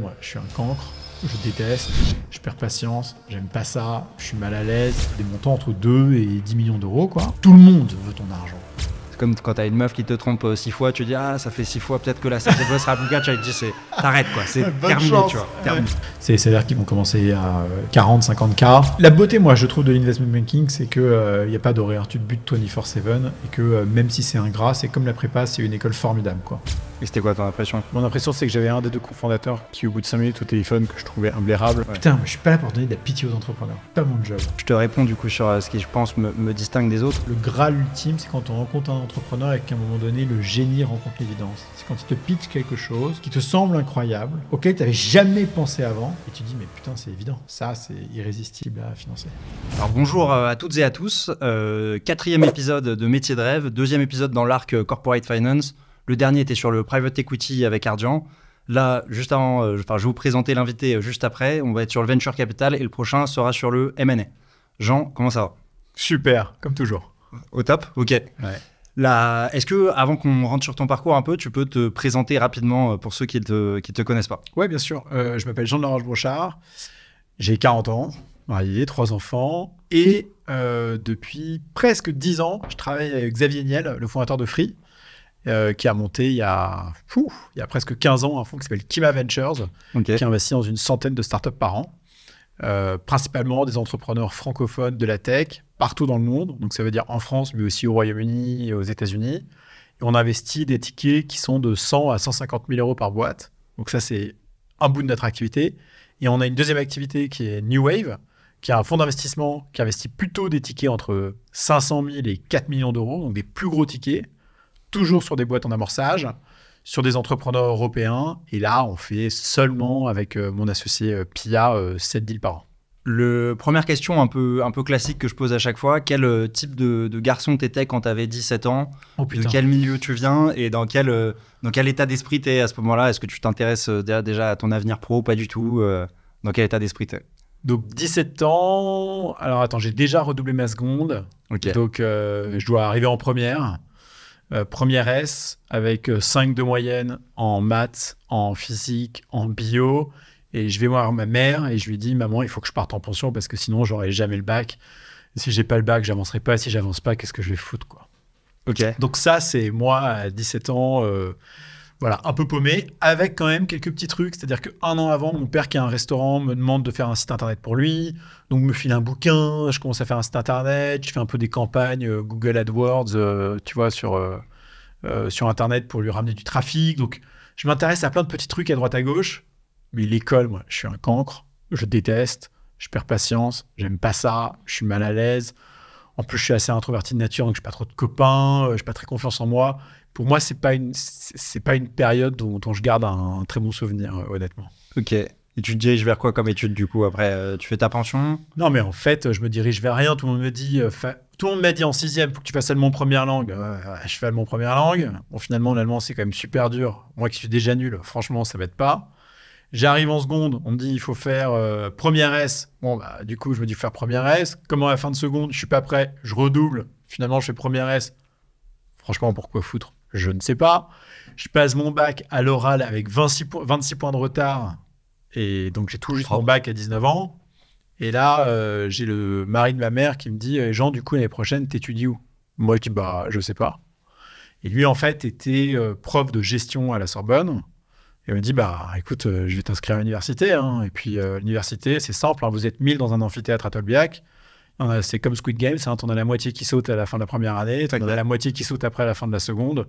moi, je suis un cancre, je déteste, je perds patience, j'aime pas ça, je suis mal à l'aise, des montants entre 2 et 10 millions d'euros, quoi. Tout le monde veut ton argent. C'est comme quand t'as une meuf qui te trompe 6 euh, fois, tu dis Ah, ça fait 6 fois, peut-être que la 7 fois sera plus 4, tu C'est t'arrêtes quoi, c'est terminé, tu vois. Terminé. C'est salaires qui vont commencer à 40, 50K. La beauté, moi, je trouve de l'investment banking, c'est qu'il n'y euh, a pas d'horaire, hein. tu te butes 24-7 et que euh, même si c'est ingrat, c'est comme la prépa, c'est une école formidable quoi. Et c'était quoi ton impression Mon impression, c'est que j'avais un des deux cofondateurs qui, au bout de 5 minutes au téléphone, que je trouvais imblairable. Putain, je suis pas là pour donner de la pitié aux entrepreneurs, pas mon job. Je te réponds du coup sur euh, ce qui, je pense, me, distingue des autres. Le graal ultime, c'est quand on rencontre un entrepreneur et qu'à un moment donné, le génie rencontre l'évidence. C'est quand il te pitch quelque chose qui te semble incroyable auquel tu n'avais jamais pensé avant. Et tu dis, mais putain, c'est évident. Ça, c'est irrésistible à financer. Alors bonjour euh, à toutes et à tous. Euh, quatrième épisode de Métier de rêve, deuxième épisode dans l'arc euh, Corporate Finance. Le dernier était sur le private equity avec Ardian. Là, juste avant, je vais vous présenter l'invité juste après. On va être sur le venture capital et le prochain sera sur le M&A. Jean, comment ça va Super, comme toujours. Au top, ok. Est-ce que, avant qu'on rentre sur ton parcours un peu, tu peux te présenter rapidement euh, pour ceux qui ne te, connaissent pas Oui, bien sûr. Euh, je m'appelle Jean-Laurent Brochard, j'ai 40 ans, marié, trois enfants, et euh, depuis presque 10 ans, je travaille avec Xavier Niel, le fondateur de Free, qui a monté il y a, il y a presque 15 ans un fonds qui s'appelle Kima Ventures, qui investit dans une centaine de startups par an. Euh, principalement des entrepreneurs francophones de la tech partout dans le monde. Donc ça veut dire en France, mais aussi au Royaume-Uni et aux États-Unis. on investit des tickets qui sont de 100 à 150 000 euros par boîte. Donc ça, c'est un bout de notre activité. Et on a une deuxième activité qui est New Wave, qui est un fonds d'investissement qui investit plutôt des tickets entre 500 000 et 4 millions d'euros, donc des plus gros tickets, toujours sur des boîtes en amorçage sur des entrepreneurs européens. Et là, on fait seulement avec euh, mon associé euh, Pia 7 euh, deals par an. Le, première question un peu, un peu classique que je pose à chaque fois, quel type de, de garçon étais quand tu avais 17 ans oh, De quel milieu tu viens et dans quel, dans quel état d'esprit tu es à ce moment-là Est-ce que tu t'intéresses déjà à ton avenir pro Pas du tout. Dans quel état d'esprit es donc 17 ans. Alors attends, j'ai déjà redoublé ma seconde. Donc je dois arriver en première. Euh, première S avec 5 euh, de moyenne en maths, en physique, en bio. Et je vais voir ma mère et je lui dis Maman, il faut que je parte en pension parce que sinon, j'aurai jamais le bac. Si j'ai pas le bac, j'avancerai pas. Si j'avance pas, qu'est-ce que je vais foutre quoi. Okay. Donc, ça, c'est moi à 17 ans. Euh, voilà, un peu paumé, avec quand même quelques petits trucs. C'est-à-dire qu'un an avant, mon père qui a un restaurant me demande de faire un site internet pour lui, donc me file un bouquin, je commence à faire un site internet, je fais un peu des campagnes euh, Google AdWords, euh, tu vois, sur, euh, sur internet pour lui ramener du trafic. Donc je m'intéresse à plein de petits trucs à droite à gauche, mais l'école, moi, je suis un cancre, je déteste, je perds patience, j'aime pas ça, je suis mal à l'aise. En plus, je suis assez introverti de nature, donc je n'ai pas trop de copains, je n'ai pas très confiance en moi pour moi, c'est pas une, pas une période dont, je garde un, très bon souvenir, euh, honnêtement. Ok. Et tu te diriges vers quoi comme étude du coup après euh, Tu fais ta pension Non, mais en fait, euh, je me dirige vers rien. Tout le monde me dit, m'a dit en sixième, faut que tu fasses allemand première langue. je fais allemand première langue. Bon, finalement, l'allemand c'est quand même super dur. Moi qui suis déjà nul, franchement, ça ne m'aide pas. J'arrive en seconde, on me dit il faut faire première S. Bon, bah, du coup, je me dis faire première S. Comment à la fin de seconde, je suis pas prêt, je redouble. Finalement, je fais première S. Franchement, pourquoi foutre je ne sais pas. Je passe mon bac à l'oral avec 26, points de retard. Et donc, j'ai tout juste mon oh. bac à 19 ans. Et là, euh, j'ai le mari de ma mère qui me dit eh, Jean, du coup, l'année prochaine, t'étudies où Moi je bah, je sais pas. Et lui, en fait, était euh, prof de gestion à la Sorbonne. Et il me dit Bah, écoute, euh, je vais t'inscrire à l'université. Hein. Et puis, l'université, c'est simple hein. vous êtes 1000 dans un amphithéâtre à Tolbiac. Euh, c'est comme Squid Game, hein, t'en as la moitié qui saute à la fin de la première année, t'en as la moitié qui saute après la fin de la seconde.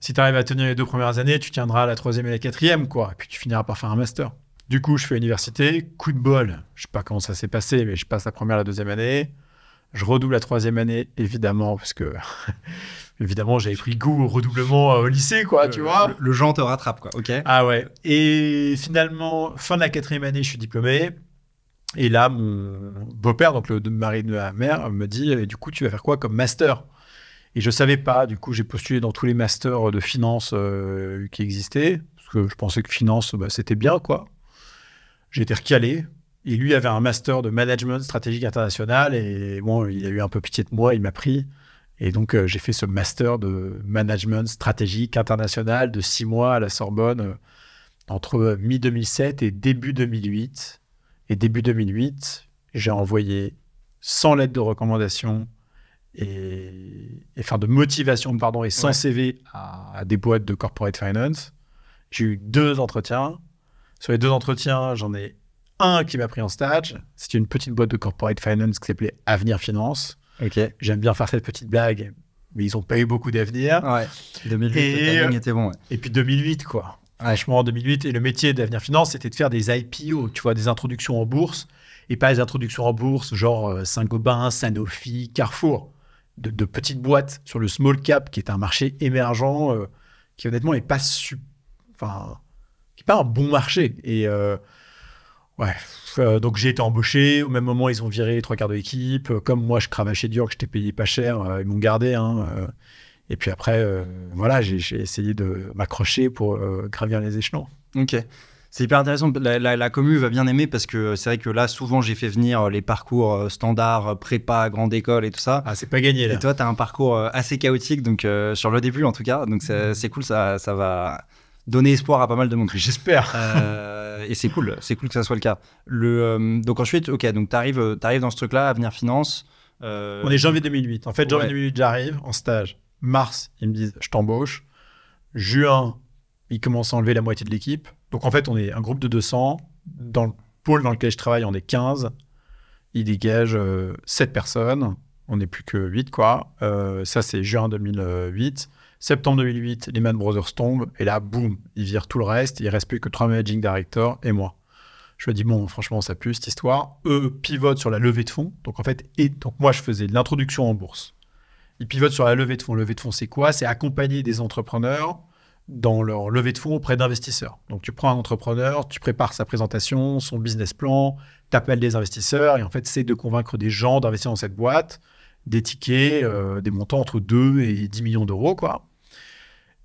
Si tu arrives à tenir les deux premières années, tu tiendras la troisième et la quatrième, quoi. Et puis tu finiras par faire un master. Du coup, je fais université, coup de bol. Je sais pas comment ça s'est passé, mais je passe la première, la deuxième année. Je redouble la troisième année, évidemment, parce que évidemment j'avais pris goût au redoublement euh, au lycée, quoi, tu euh, vois. Le, le genre te rattrape, quoi. Ok. Ah ouais. Et finalement, fin de la quatrième année, je suis diplômé. Et là, mon beau-père, donc le mari de ma mère, me dit Du coup, tu vas faire quoi comme master Et je savais pas. Du coup, j'ai postulé dans tous les masters de finance euh, qui existaient, parce que je pensais que finance, bah, c'était bien, quoi. J'ai été recalé. Et lui avait un master de management stratégique international. Et bon, il a eu un peu pitié de moi, il m'a pris. Et donc, euh, j'ai fait ce master de management stratégique international de six mois à la Sorbonne euh, entre mi-2007 et début 2008. Et début 2008, j'ai envoyé 100 lettres de recommandation et, et de motivation pardon et 100 CV à, des boîtes de corporate finance. J'ai eu deux entretiens. Sur les deux entretiens, j'en ai un qui m'a pris en stage. C'était une petite boîte de corporate finance qui s'appelait Avenir Finance. Ok. J'aime bien faire cette petite blague, mais ils n'ont pas eu beaucoup d'avenir. Ouais. 2008, bon. Et puis 2008, quoi en 2008, et le métier d'Avenir Finance, c'était de faire des IPO, tu vois, des introductions en bourse, et pas des introductions en bourse genre euh, Saint-Gobain, Sanofi, Carrefour, de, petites boîtes sur le small cap, qui est un marché émergent, euh, qui honnêtement est pas un bon marché. Et euh, ouais, donc j'ai été embauché. Au même moment, ils ont viré trois quarts de l'équipe. Comme moi, je cravachais dur, que je t'ai payé pas cher, ils m'ont gardé. Hein, et puis après, euh, voilà, j'ai essayé de m'accrocher pour euh, gravir les échelons. Ok. C'est hyper intéressant. La, la, commu va bien aimer parce que c'est vrai que là, souvent, j'ai fait venir euh, les parcours standards, prépa, grande école et tout ça. Ah, c'est pas gagné là. Et toi, tu as un parcours assez chaotique, donc sur le début en tout cas. Donc mm-hmm. c'est cool, ça, ça va donner espoir à pas mal de monde. J'espère. et c'est cool, c'est cool que ça soit le cas. Le, donc ensuite, ok, donc tu arrives, arrives dans ce truc-là, Avenir Finance. On est janvier 2008. En fait, janvier 2008, j'arrive en stage. Mars, ils me disent, je t'embauche. Juin, ils commencent à enlever la moitié de l'équipe. Donc en fait, on est un groupe de 200. Dans le pôle dans lequel je travaille, on est 15. Ils dégagent 7 euh, personnes. On n'est plus que 8, quoi. Euh, ça, c'est juin 2008. Septembre 2008, Man Brothers tombent. Et là, boum, ils virent tout le reste. Il ne reste plus que 3 managing directors et moi. Je me dis, bon, franchement, ça pue cette histoire. Eux pivotent sur la levée de fonds. Donc en fait, et, donc moi, je faisais l'introduction en bourse. Il pivote sur la levée de fonds. Levée de fonds, c'est quoi C'est accompagner des entrepreneurs dans leur levée de fonds auprès d'investisseurs. Donc tu prends un entrepreneur, tu prépares sa présentation, son business plan, tu appelles des investisseurs et en fait c'est de convaincre des gens d'investir dans cette boîte, des tickets, euh, des montants entre 2 et 10 millions d'euros quoi.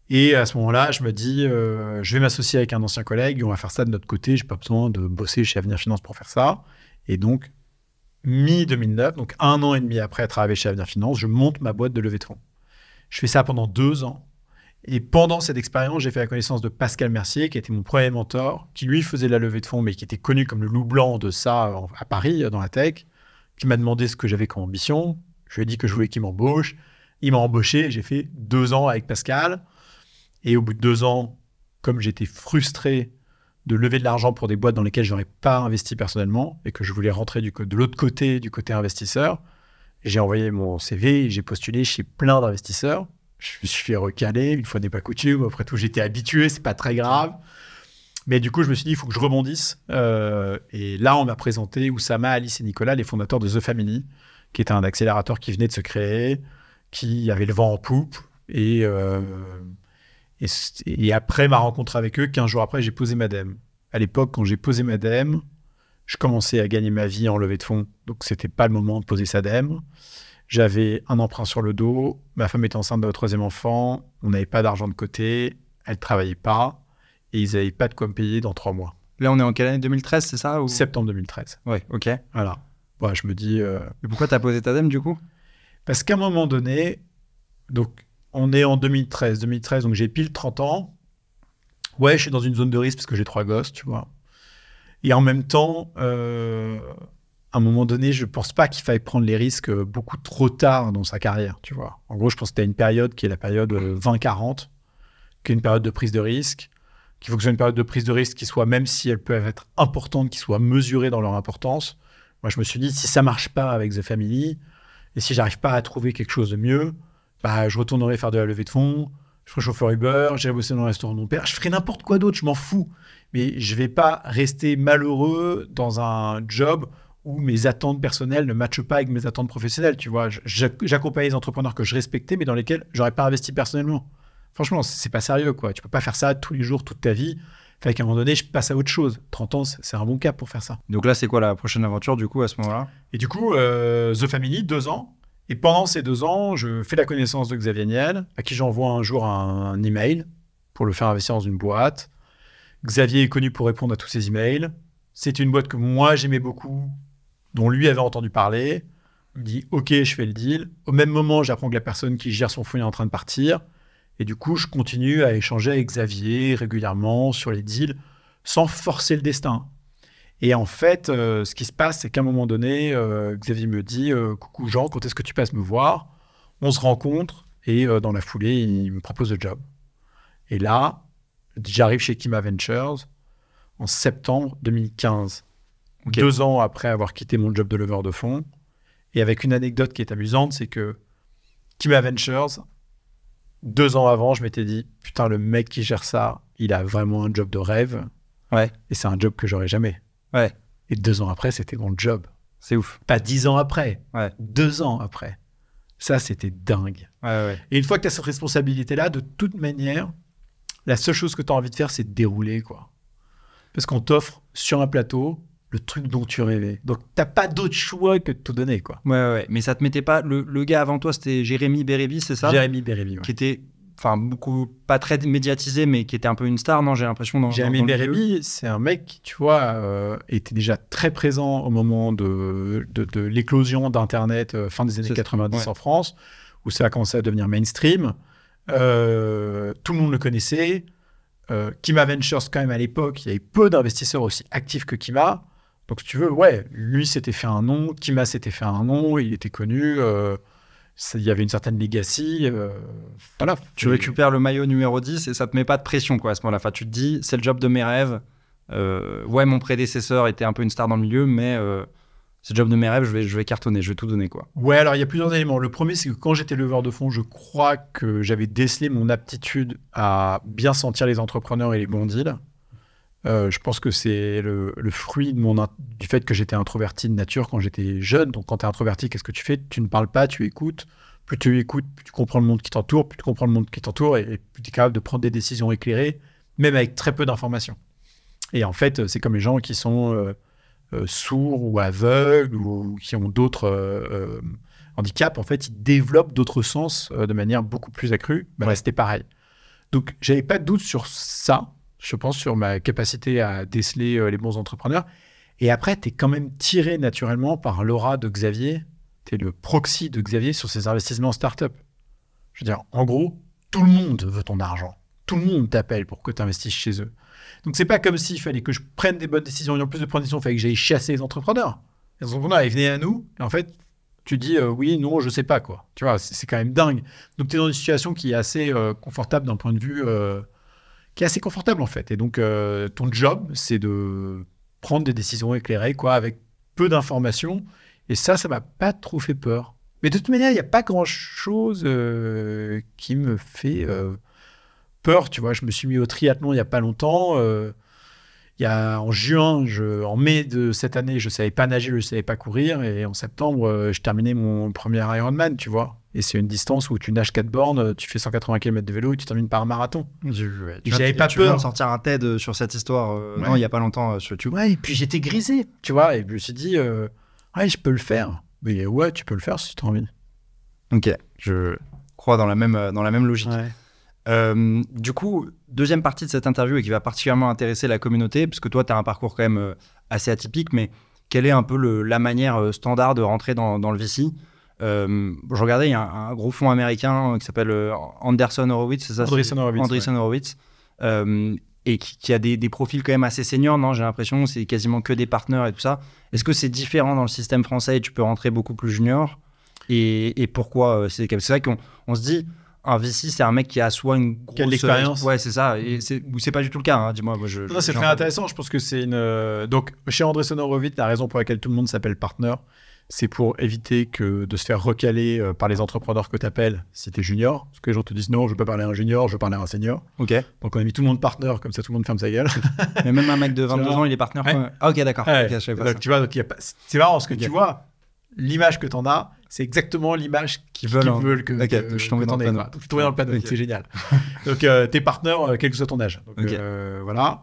Et à ce moment-là, je me dis, euh, je vais m'associer avec un ancien collègue, on va faire ça de notre côté, j'ai pas besoin de bosser chez Avenir Finance pour faire ça. Et donc, mi-2009, donc un an et demi après être arrivé chez Avenir Finance, je monte ma boîte de levée de fonds. Je fais ça pendant deux ans. Et pendant cette expérience, j'ai fait la connaissance de Pascal Mercier, qui était mon premier mentor, qui lui faisait la levée de fonds, mais qui était connu comme le loup blanc de ça à Paris, dans la tech, qui m'a demandé ce que j'avais comme ambition. Je lui ai dit que je voulais qu'il m'embauche. Il m'a embauché. J'ai fait deux ans avec Pascal. Et au bout de deux ans, comme j'étais frustré de lever de l'argent pour des boîtes dans lesquelles je n'aurais pas investi personnellement et que je voulais rentrer du de l'autre côté, du côté investisseur. J'ai envoyé mon CV, j'ai postulé chez plein d'investisseurs. Je me suis fait recaler, une fois n'est pas coutume. Après tout, j'étais habitué, c'est pas très grave. Mais du coup, je me suis dit, il faut que je rebondisse. Euh, et là, on m'a présenté Oussama, Alice et Nicolas, les fondateurs de The Family, qui était un accélérateur qui venait de se créer, qui avait le vent en poupe. Et euh, et, après ma rencontre avec eux, 15 jours après, j'ai posé madame. À l'époque, quand j'ai posé madame, je commençais à gagner ma vie en levée de fonds. Donc, c'était pas le moment de poser sa dème. J'avais un emprunt sur le dos. Ma femme était enceinte de notre troisième enfant. On n'avait pas d'argent de côté. Elle travaillait pas. Et ils n'avaient pas de quoi me payer dans trois mois. Là, on est en quelle année 2013, c'est ça ou... Septembre 2013. Ouais, ok. Voilà. Bon, je me dis. Euh, Mais pourquoi tu as posé ta du coup Parce qu'à un moment donné, donc on est en 2013. 2013, donc j'ai pile 30 ans. Ouais, je suis dans une zone de risque parce que j'ai trois gosses, tu vois. Et en même temps, euh, à un moment donné, je pense pas qu'il faille prendre les risques beaucoup trop tard dans sa carrière, tu vois. En gros, je pense que tu as une période qui est la période 20-40, euh, qui est une période de prise de risque, qu'il faut que ce soit une période de prise de risque qui soit, même si elle peut être importante, qui soit mesurée dans leur importance. Moi, je me suis dit, si ça marche pas avec The Family, et si j'arrive pas à trouver quelque chose de mieux, bah, je retournerai faire de la levée de fonds, je serai chauffeur Uber, j'irai bosser dans le restaurant de mon père, je ferai n'importe quoi d'autre, je m'en fous. Mais je vais pas rester malheureux dans un job où mes attentes personnelles ne matchent pas avec mes attentes professionnelles. Tu vois, j'accompagne des entrepreneurs que je respectais, mais dans lesquels j'aurais pas investi personnellement. Franchement, ce n'est pas sérieux, quoi. Tu peux pas faire ça tous les jours, toute ta vie. Fait qu'à un moment donné, je passe à autre chose. 30 ans, c'est un bon cap pour faire ça. Donc là, c'est quoi la prochaine aventure, du coup, à ce moment-là Et du coup, euh, The Family, deux ans, et pendant ces deux ans, je fais la connaissance de Xavier Niel, à qui j'envoie un jour un, email pour le faire investir dans une boîte. Xavier est connu pour répondre à tous ses emails. C'est une boîte que moi j'aimais beaucoup, dont lui avait entendu parler. Il me dit OK, je fais le deal. Au même moment, j'apprends que la personne qui gère son fonds est en train de partir. Et du coup, je continue à échanger avec Xavier régulièrement sur les deals sans forcer le destin. Et en fait, euh, ce qui se passe, c'est qu'à un moment donné, euh, Xavier me dit euh, Coucou Jean, quand est-ce que tu passes me voir On se rencontre et dans la foulée, il me propose le job. Et là, j'arrive chez Kima Ventures en septembre 2015, deux ans après avoir quitté mon job de lever de fonds. Et avec une anecdote qui est amusante, c'est que Kima Ventures, deux ans avant, je m'étais dit Putain, le mec qui gère ça, il a vraiment un job de rêve. Ouais. Et c'est un job que j'aurais jamais. Et deux ans après, c'était mon job. C'est ouf. Pas dix ans après, deux ans après. Ça, c'était dingue. Et une fois que tu as cette responsabilité-là, de toute manière, la seule chose que tu as envie de faire, c'est de dérouler. quoi. Parce qu'on t'offre sur un plateau le truc dont tu rêvais. Donc, t'as pas d'autre choix que de te donner. quoi. Ouais, Mais ça te mettait pas. Le, gars avant toi, c'était Jérémy Bérévis c'est ça Jérémy Bérébi, Qui était enfin beaucoup pas très médiatisé mais qui était un peu une star non j'ai l'impression dans Jérémy Bérébi c'est un mec qui tu vois euh, était déjà très présent au moment de, l'éclosion d'internet euh, fin des années 90 en France où ça a commencé à devenir mainstream euh, tout le monde le connaissait Kima Ventures quand même à l'époque il y avait peu d'investisseurs aussi actifs que Kima donc si tu veux ouais lui s'était fait un nom Kima s'était fait un nom il était connu il y avait une certaine legacy. Euh, voilà. Tu récupères le maillot numéro 10 et ça te met pas de pression quoi, à ce moment-là. tu te dis, c'est le job de mes rêves. Euh, ouais, mon prédécesseur était un peu une star dans le milieu, mais euh, c'est le job de mes rêves, je vais, je vais cartonner, je vais tout donner. quoi. Ouais, alors il y a plusieurs éléments. Le premier, c'est que quand j'étais leveur de fond je crois que j'avais décelé mon aptitude à bien sentir les entrepreneurs et les bons deals. Euh, je pense que c'est le, fruit de du fait que j'étais introverti de nature quand j'étais jeune. Donc, quand tu es introverti, qu'est-ce que tu fais Tu ne parles pas, tu écoutes. Plus tu écoutes, plus tu comprends le monde qui t'entoure, plus tu comprends le monde qui t'entoure et, plus tu es capable de prendre des décisions éclairées, même avec très peu d'informations. Et en fait, c'est comme les gens qui sont euh, euh, sourds ou aveugles ou, qui ont d'autres handicaps. En fait, ils développent d'autres sens de manière beaucoup plus accrue. mais bah, C'était pareil. Donc, j'avais pas de doute sur ça je pense, sur ma capacité à déceler euh, les bons entrepreneurs. Et après, tu es quand même tiré naturellement par l'aura de Xavier. Tu es le proxy de Xavier sur ses investissements en start-up. Je veux dire, en gros, tout le monde veut ton argent. Tout le monde t'appelle pour que tu investisses chez eux. Donc, c'est pas comme s'il fallait que je prenne des bonnes décisions. Et en plus de prendre des décisions, il fallait que j'aille chasser les entrepreneurs. Les entrepreneurs, ils venaient à nous. Et en fait, tu dis euh, oui, non, je sais pas quoi. Tu vois, c'est quand même dingue. Donc, tu es dans une situation qui est assez euh, confortable d'un point de vue qui est assez confortable en fait. Et donc, euh, ton job, c'est de prendre des décisions éclairées, quoi, avec peu d'informations. Et ça, ça m'a pas trop fait peur. Mais de toute manière, il n'y a pas grand-chose euh, qui me fait euh, peur. Tu vois, je me suis mis au triathlon il n'y a pas longtemps. il y a, en juin, en mai de cette année, je ne savais pas nager, je ne savais pas courir. Et en septembre, je terminais mon premier Ironman, tu vois. Et c'est une distance où tu nages 4 bornes, tu fais 180 km de vélo et tu termines par un marathon. J'avais pas peur. de sortir un TED euh, sur cette histoire, euh, il y a pas longtemps euh, sur YouTube. Ouais, et puis j'étais grisé, tu vois, et je me suis dit, ouais, je peux le faire. Mais ouais, tu peux le faire si tu as envie. Ok, je crois dans la même, dans la même logique. du coup, deuxième partie de cette interview et qui va particulièrement intéresser la communauté, parce que toi, tu as un parcours quand même assez atypique, mais quelle est un peu le, la manière standard de rentrer dans, dans le VC euh, je regardais, il y a un, gros fonds américain qui s'appelle euh, Anderson Horowitz, c'est ça Anderson Horowitz. Euh, et qui, a des, profils quand même assez seniors, non J'ai l'impression c'est quasiment que des partenaires et tout ça. Est-ce que c'est différent dans le système français et tu peux rentrer beaucoup plus junior et, pourquoi C'est vrai qu'on se dit, un VC, c'est un mec qui a soit une grosse expérience. Ouais, c'est ça. Et ou c'est pas du tout le cas. Hein, dis-moi. je, c'est très intéressant. Je pense que c'est une. Donc, chez Anderson Horowitz, la raison pour laquelle tout le monde s'appelle partner, c'est pour éviter que de se faire recaler euh, par les entrepreneurs que tu appelles si tu es junior. Parce que les gens te disent non, je veux pas parler à un junior, je veux parler à un senior. Ok. Donc on a mis tout le monde partner, comme ça tout le monde ferme sa gueule. Mais même un mec de 22 ans, il est partner. Ah, ok, d'accord. c'est marrant ce que tu vois. L'image que tu en as, c'est exactement l'image qu'ils veulent, veulent, que, je tombe dans, le panneau. c'est génial. donc euh, tes partenaires, euh, quel que soit ton âge. voilà.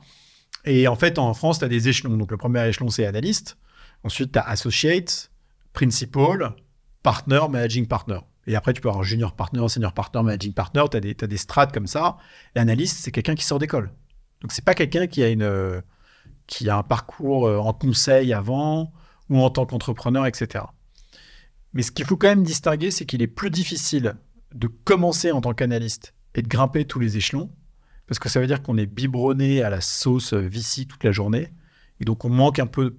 Et en fait, en France, tu as des échelons. Donc le premier échelon, c'est analyste. Ensuite, tu as associate principal, partner, managing partner. Et après, tu peux avoir junior partner, senior partner, managing partner. Tu as des, des strates comme ça. L'analyste, c'est quelqu'un qui sort d'école. Donc, c'est pas quelqu'un qui a qui a un parcours euh, en conseil avant ou en tant qu'entrepreneur, etc. Mais ce qu'il faut quand même distinguer, c'est qu'il est plus difficile de commencer en tant qu'analyste et de grimper tous les échelons, parce que ça veut dire qu'on est biberonné à la sauce euh, Vici toute la journée, et donc on manque un peu,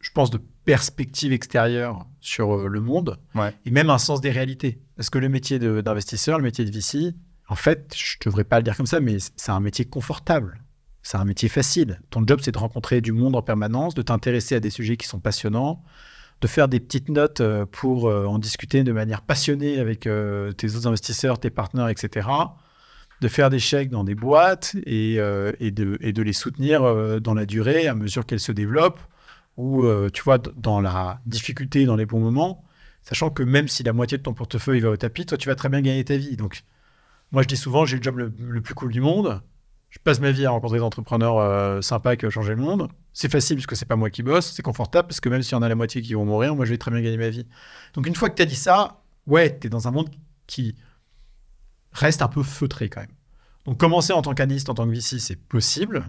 je pense, de perspective extérieure sur euh, le monde et même un sens des réalités. Parce que le métier d'investisseur, le métier de VC, en fait, je ne devrais pas le dire comme ça, mais c'est un métier confortable. C'est un métier facile. Ton job, c'est de rencontrer du monde en permanence, de t'intéresser à des sujets qui sont passionnants, de faire des petites notes euh, pour euh, en discuter de manière passionnée avec tes autres investisseurs, tes partenaires, etc. De faire des chèques dans des boîtes et, de, et de, les soutenir dans la durée à mesure qu'elles se développent ou euh, tu vois, dans la difficulté, dans les bons moments, sachant que même si la moitié de ton portefeuille va au tapis, toi, tu vas très bien gagner ta vie. Donc, moi, je dis souvent, j'ai le job le, plus cool du monde. Je passe ma vie à rencontrer des entrepreneurs euh, sympas qui ont changé le monde. C'est facile parce que c'est pas moi qui bosse. C'est confortable parce que même s'il y en a la moitié qui vont mourir, moi, je vais très bien gagner ma vie. Donc, une fois que tu as dit ça, ouais, tu es dans un monde qui reste un peu feutré quand même. Donc, commencer en tant qu'analyste, en tant que VC, c'est possible.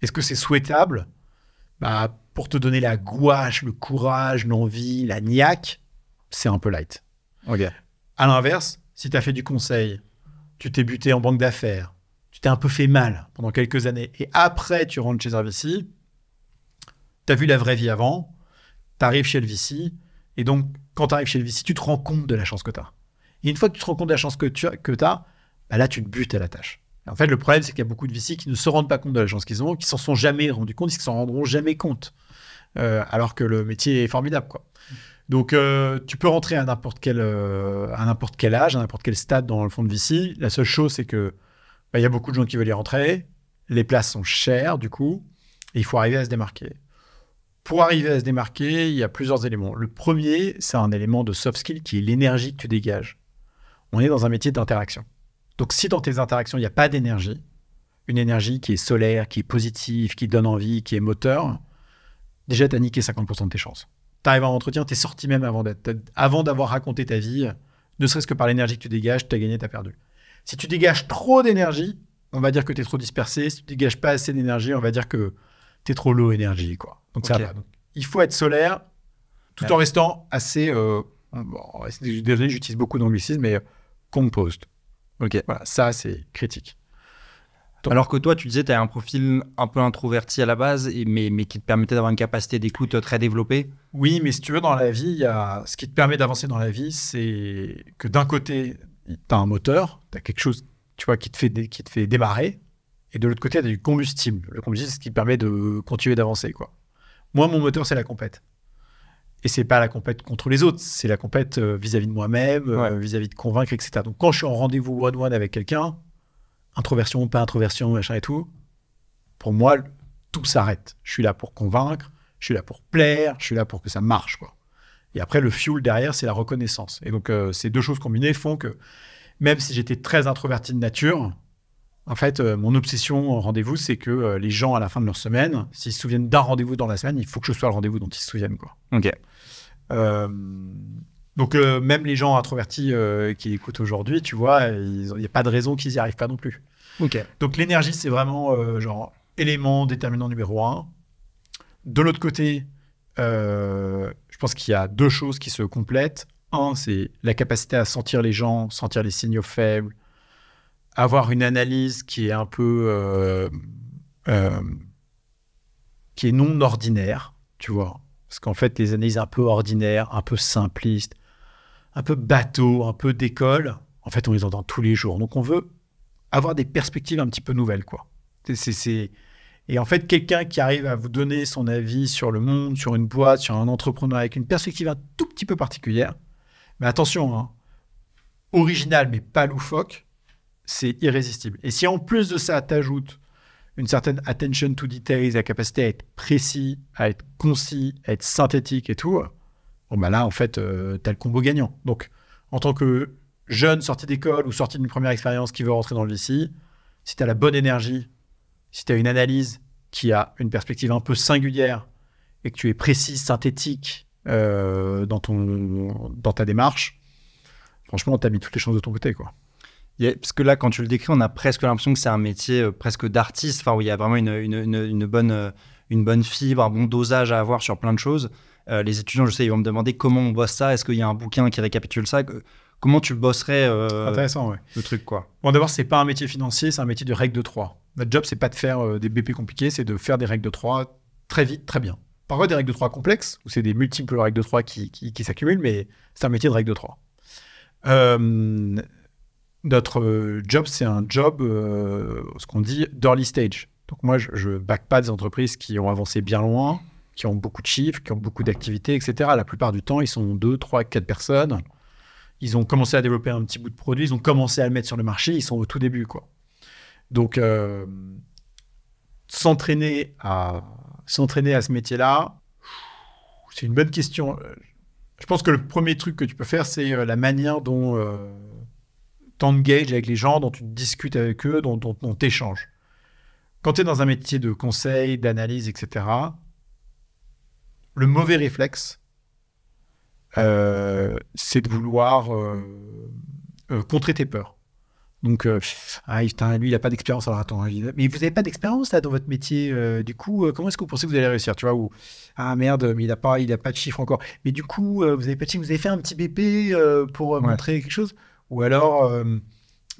Est-ce que c'est souhaitable bah, pour te donner la gouache, le courage, l'envie, la niaque, c'est un peu light. À l'inverse, si tu as fait du conseil, tu t'es buté en banque d'affaires, tu t'es un peu fait mal pendant quelques années, et après tu rentres chez un tu as vu la vraie vie avant, tu arrives chez le et donc quand tu arrives chez le tu te rends compte de la chance que tu as. Et une fois que tu te rends compte de la chance que tu as, bah là tu te butes à la tâche. En fait, le problème, c'est qu'il y a beaucoup de VC qui ne se rendent pas compte de la chance qu'ils ont, qui s'en sont jamais rendus compte, qui s'en rendront jamais compte, euh, alors que le métier est formidable, quoi. Donc, euh, tu peux rentrer euh, à n'importe quel, âge, à n'importe quel stade dans le fond de VC. La seule chose, c'est que bah, il y a beaucoup de gens qui veulent y rentrer. Les places sont chères, du coup, et il faut arriver à se démarquer. Pour arriver à se démarquer, il y a plusieurs éléments. Le premier, c'est un élément de soft skill qui est l'énergie que tu dégages. On est dans un métier d'interaction. Donc si dans tes interactions, il n'y a pas d'énergie, une énergie qui est solaire, qui est positive, qui donne envie, qui est moteur, déjà, tu as niqué 50% de tes chances. Tu arrives à un entretien, tu es sorti même avant, d'avoir raconté ta vie, ne serait-ce que par l'énergie que tu dégages, tu as gagné, tu as perdu. Si tu dégages trop d'énergie, on va dire que tu es trop dispersé. Si tu dégages pas assez d'énergie, on va dire que tu es trop low énergie. Quoi. Donc ça il faut être solaire tout en restant assez. Euh, désolé, j'utilise beaucoup d'anglicisme, mais compost. Ok. Voilà, ça, c'est critique. Alors que toi, tu disais, tu as un profil un peu introverti à la base, et, mais, mais, qui te permettait d'avoir une capacité d'écoute euh, très développée. Oui, mais si tu veux, dans la vie, y a... ce qui te permet d'avancer dans la vie, c'est que d'un côté, tu as un moteur, tu as quelque chose tu vois, qui, te fait qui te fait démarrer, et de l'autre côté, tu as du combustible. Le combustible, c'est ce qui te permet de continuer d'avancer. quoi. Moi, mon moteur, c'est la compète. Et c'est pas la compète contre les autres, c'est la compète euh, vis-à-vis de moi-même, euh, vis-à-vis de convaincre, etc. Donc quand je suis en rendez-vous one-one avec quelqu'un, introversion, ou pas introversion, machin et tout, pour moi, tout s'arrête. Je suis là pour convaincre, je suis là pour plaire, je suis là pour que ça marche, quoi. Et après, le fuel derrière, c'est la reconnaissance. Et donc, euh, ces deux choses combinées font que, même si j'étais très introverti de nature, en fait, euh, mon obsession au rendez-vous, c'est que euh, les gens, à la fin de leur semaine, s'ils se souviennent d'un rendez-vous dans la semaine, il faut que je sois le rendez-vous dont ils se souviennent. Quoi. OK. Euh, donc, même les gens introvertis qui écoutent aujourd'hui, tu vois, il n'y a pas de raison qu'ils n'y arrivent pas non plus. OK. Donc, l'énergie, c'est vraiment, genre, élément déterminant numéro un. De l'autre côté, je pense qu'il y a deux choses qui se complètent. Un, c'est la capacité à sentir les gens, sentir les signaux faibles, avoir une analyse qui est un peu euh, euh, qui est non ordinaire, tu vois. Parce qu'en fait, les analyses un peu ordinaires, un peu simplistes, un peu bateau, un peu d'école, en fait, on les entend tous les jours. Donc, on veut avoir des perspectives un petit peu nouvelles, quoi. Et en fait, quelqu'un qui arrive à vous donner son avis sur le monde, sur une boîte, sur un entrepreneur avec une perspective un tout petit peu particulière, mais attention, hein, originale mais pas loufoque, c'est irrésistible. Et si en plus de ça, tu une certaine attention to details, la capacité à être précis, à être concis, à être synthétique et tout, bon bah là, en fait, euh, tu as le combo gagnant. Donc, en tant que jeune sorti d'école ou sorti d'une première expérience qui veut rentrer dans le VC, si tu as la bonne énergie, si tu as une analyse qui a une perspective un peu singulière et que tu es précis, synthétique euh, dans, ton, dans ta démarche, franchement, tu as mis toutes les chances de ton côté. quoi parce que là, quand tu le décris, on a presque l'impression que c'est un métier euh, presque d'artiste, enfin, où il y a vraiment une, bonne, euh, une bonne fibre, un bon dosage à avoir sur plein de choses. Euh, les étudiants, je sais, ils vont me demander comment on bosse ça. Est-ce qu'il y a un bouquin qui récapitule ça Comment tu bosserais le truc quoi Bon, d'abord, c'est pas un métier financier, c'est un métier de règle de trois. Notre job, c'est pas de faire des BP compliqués, c'est de faire des règles de trois très vite, très bien. Parfois des règles de trois complexes, où c'est des multiples règles de trois qui, s'accumulent, mais c'est un métier de règles de 3 notre euh, job, c'est un job, euh, ce qu'on dit, d'early stage. Donc moi, je, ne back pas des entreprises qui ont avancé bien loin, qui ont beaucoup de chiffres, qui ont beaucoup d'activités, etc. La plupart du temps, ils sont 2, 3, 4 personnes. Ils ont commencé à développer un petit bout de produit, ils ont commencé à le mettre sur le marché, ils sont au tout début. quoi. Donc, euh, s'entraîner à, s'entraîner à ce métier-là, c'est une bonne question. Je pense que le premier truc que tu peux faire, c'est la manière dont t'engages avec les gens, dont tu discutes avec eux, dont on t'échange. Quand tu es dans un métier de conseil, d'analyse, etc., le mauvais réflexe, euh, c'est de vouloir euh, euh, contrer tes peurs. Donc, ah, lui, il n'a pas d'expérience. Alors, attends, mais vous n'avez pas d'expérience dans votre métier. du coup, comment est-ce que vous pensez que vous allez réussir Tu vois, ou ah merde, mais il n'a pas, pas de chiffre encore. Mais du coup, vous avez pas de vous avez fait un petit BP pour montrer quelque chose. Ou alors, euh,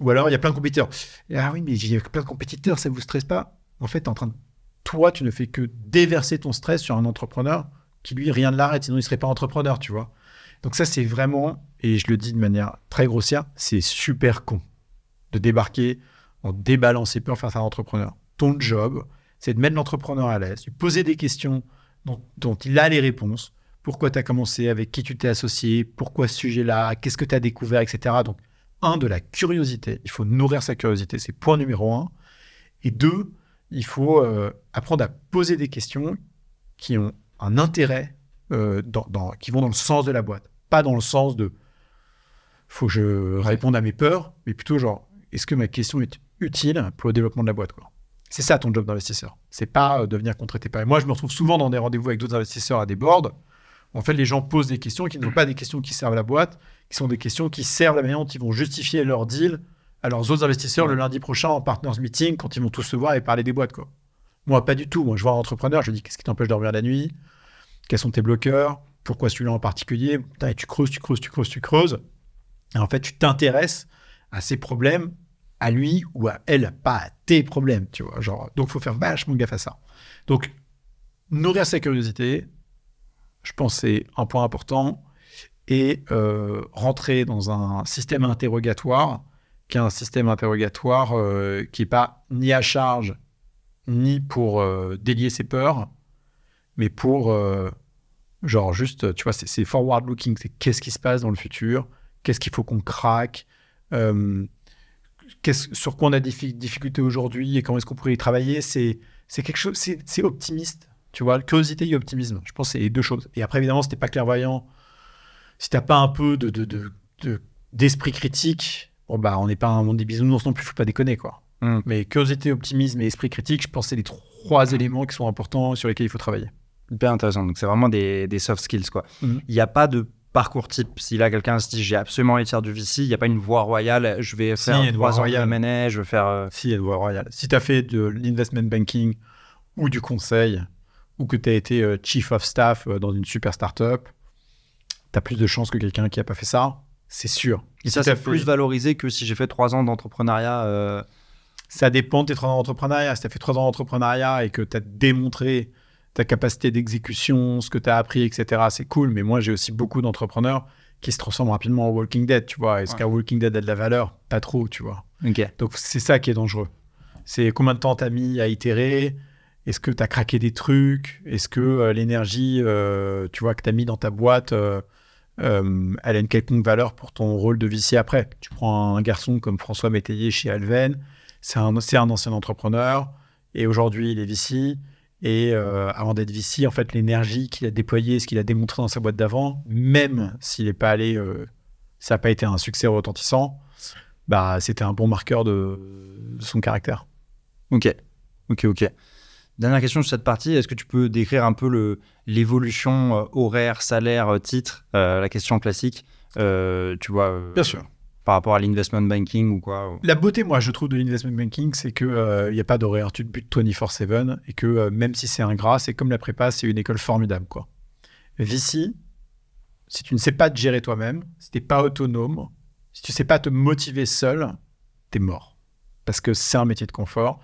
ou alors il y a plein de compétiteurs. ah oui, mais il y a plein de compétiteurs, ça ne vous stresse pas En fait, en train toi, tu ne fais que déverser ton stress sur un entrepreneur qui, lui, rien ne l'arrête, sinon il ne serait pas entrepreneur, tu vois. Donc ça, c'est vraiment, et je le dis de manière très grossière, c'est super con de débarquer en déballant ses faire face à un entrepreneur. Ton job, c'est de mettre l'entrepreneur à l'aise, lui poser des questions dont, dont il a les réponses, pourquoi tu as commencé, avec qui tu t'es associé, pourquoi ce sujet-là, qu'est-ce que tu as découvert, etc. Donc, un, de la curiosité. Il faut nourrir sa curiosité, c'est point numéro un. Et deux, il faut euh, apprendre à poser des questions qui ont un intérêt, euh, dans, qui vont dans le sens de la boîte, pas dans le sens de faut que je réponde à mes peurs, mais plutôt genre est-ce que ma question est utile pour le développement de la boîte quoi. C'est ça ton job d'investisseur. C'est pas euh, devenir contrater par. Moi, je me retrouve souvent dans des rendez-vous avec d'autres investisseurs à des boards en fait, les gens posent des questions qui ne sont pas des questions qui servent la boîte, qui sont des questions qui servent la manière dont ils vont justifier leur deal à leurs autres investisseurs le lundi prochain en partners meeting quand ils vont tous se voir et parler des boîtes. Quoi. Moi, pas du tout. Moi, je vois un entrepreneur, je lui dis qu'est-ce qui t'empêche de dormir la nuit Quels sont tes bloqueurs Pourquoi celui-là en particulier et tu creuses, tu creuses, tu creuses, tu creuses. Et en fait, tu t'intéresses à ses problèmes, à lui ou à elle, pas à tes problèmes. Tu vois, genre, donc, faut faire vachement gaffe à ça. Donc, nourrir sa curiosité, je pense c'est un point important, et euh, rentrer dans un système interrogatoire, qui est un système interrogatoire euh, qui n'est pas ni à charge, ni pour euh, délier ses peurs, mais pour, genre, juste, tu vois, c'est forward-looking, c'est qu'est-ce qui se passe dans le futur, qu'est-ce qu'il faut qu'on craque, sur quoi on a des difficultés aujourd'hui et comment est-ce qu'on pourrait y travailler, c'est quelque chose, c'est optimiste tu vois, curiosité et optimisme. Je pense que c'est les deux choses. Et après, évidemment, si t'es pas clairvoyant, si t'as pas un peu de, d'esprit de, critique, bon, bah, on n'est pas un monde des bisounours non plus, faut pas déconner, quoi. Mm. Mais curiosité, optimisme et esprit critique, je pense que c'est les trois mm. éléments qui sont importants sur lesquels il faut travailler. Hyper intéressant. Donc, c'est vraiment des, soft skills, quoi. Mm. Il n'y a pas de parcours type. Si là, quelqu'un se dit, j'ai absolument envie de faire du VC, il n'y a pas une voie royale, je vais faire trois ans de MNA, je vais faire. Euh, si, il y a une voie royale. Si tu as fait de l'investment banking ou du conseil, ou que tu as été euh, chief of staff euh, dans une super startup, tu as plus de chances que quelqu'un qui n'a pas fait ça, c'est sûr. Et, ça, c'est plus valorisé que si j'ai fait trois ans d'entrepreneuriat. Euh. Ça dépend de tes trois ans d'entrepreneuriat. Si tu as fait trois ans d'entrepreneuriat et que tu as démontré ta capacité d'exécution, ce que tu as appris, etc., c'est cool. Mais moi, j'ai aussi beaucoup d'entrepreneurs qui se transforment rapidement en Walking Dead, tu vois. Est-ce qu'un Walking Dead a de la valeur Pas trop, tu vois. Donc, c'est ça qui est dangereux. C'est combien de temps tu as mis à itérer est-ce que tu as craqué des trucs Est-ce que euh, l'énergie, euh, tu vois, que tu as mis dans ta boîte, euh, elle a une quelconque valeur pour ton rôle de VC après Tu prends un garçon comme François Métayer chez Alven, c'est un, ancien entrepreneur, et aujourd'hui, il est VC. Et avant d'être VC, en fait, l'énergie qu'il a déployée, ce qu'il a démontré dans sa boîte d'avant, même s'il n'est pas allé, ça n'a pas été un succès retentissant, bah, c'était un bon marqueur de son caractère. Ok, ok, ok. Dernière question sur cette partie, est-ce que tu peux décrire un peu l'évolution euh, horaire, salaire, euh, titre, euh, la question classique, tu vois Bien sûr. Par rapport à l'investment banking ou quoi La beauté, moi, je trouve de l'investment banking, c'est qu'il n'y a pas d'horaire, tu te butes 24-7 et que même si c'est ingrat, c'est comme la prépa, c'est une école formidable, quoi. Vici, si tu ne sais pas te gérer toi-même, si tu n'es pas autonome, si tu ne sais pas te motiver seul, tu es mort. Parce que c'est un métier de confort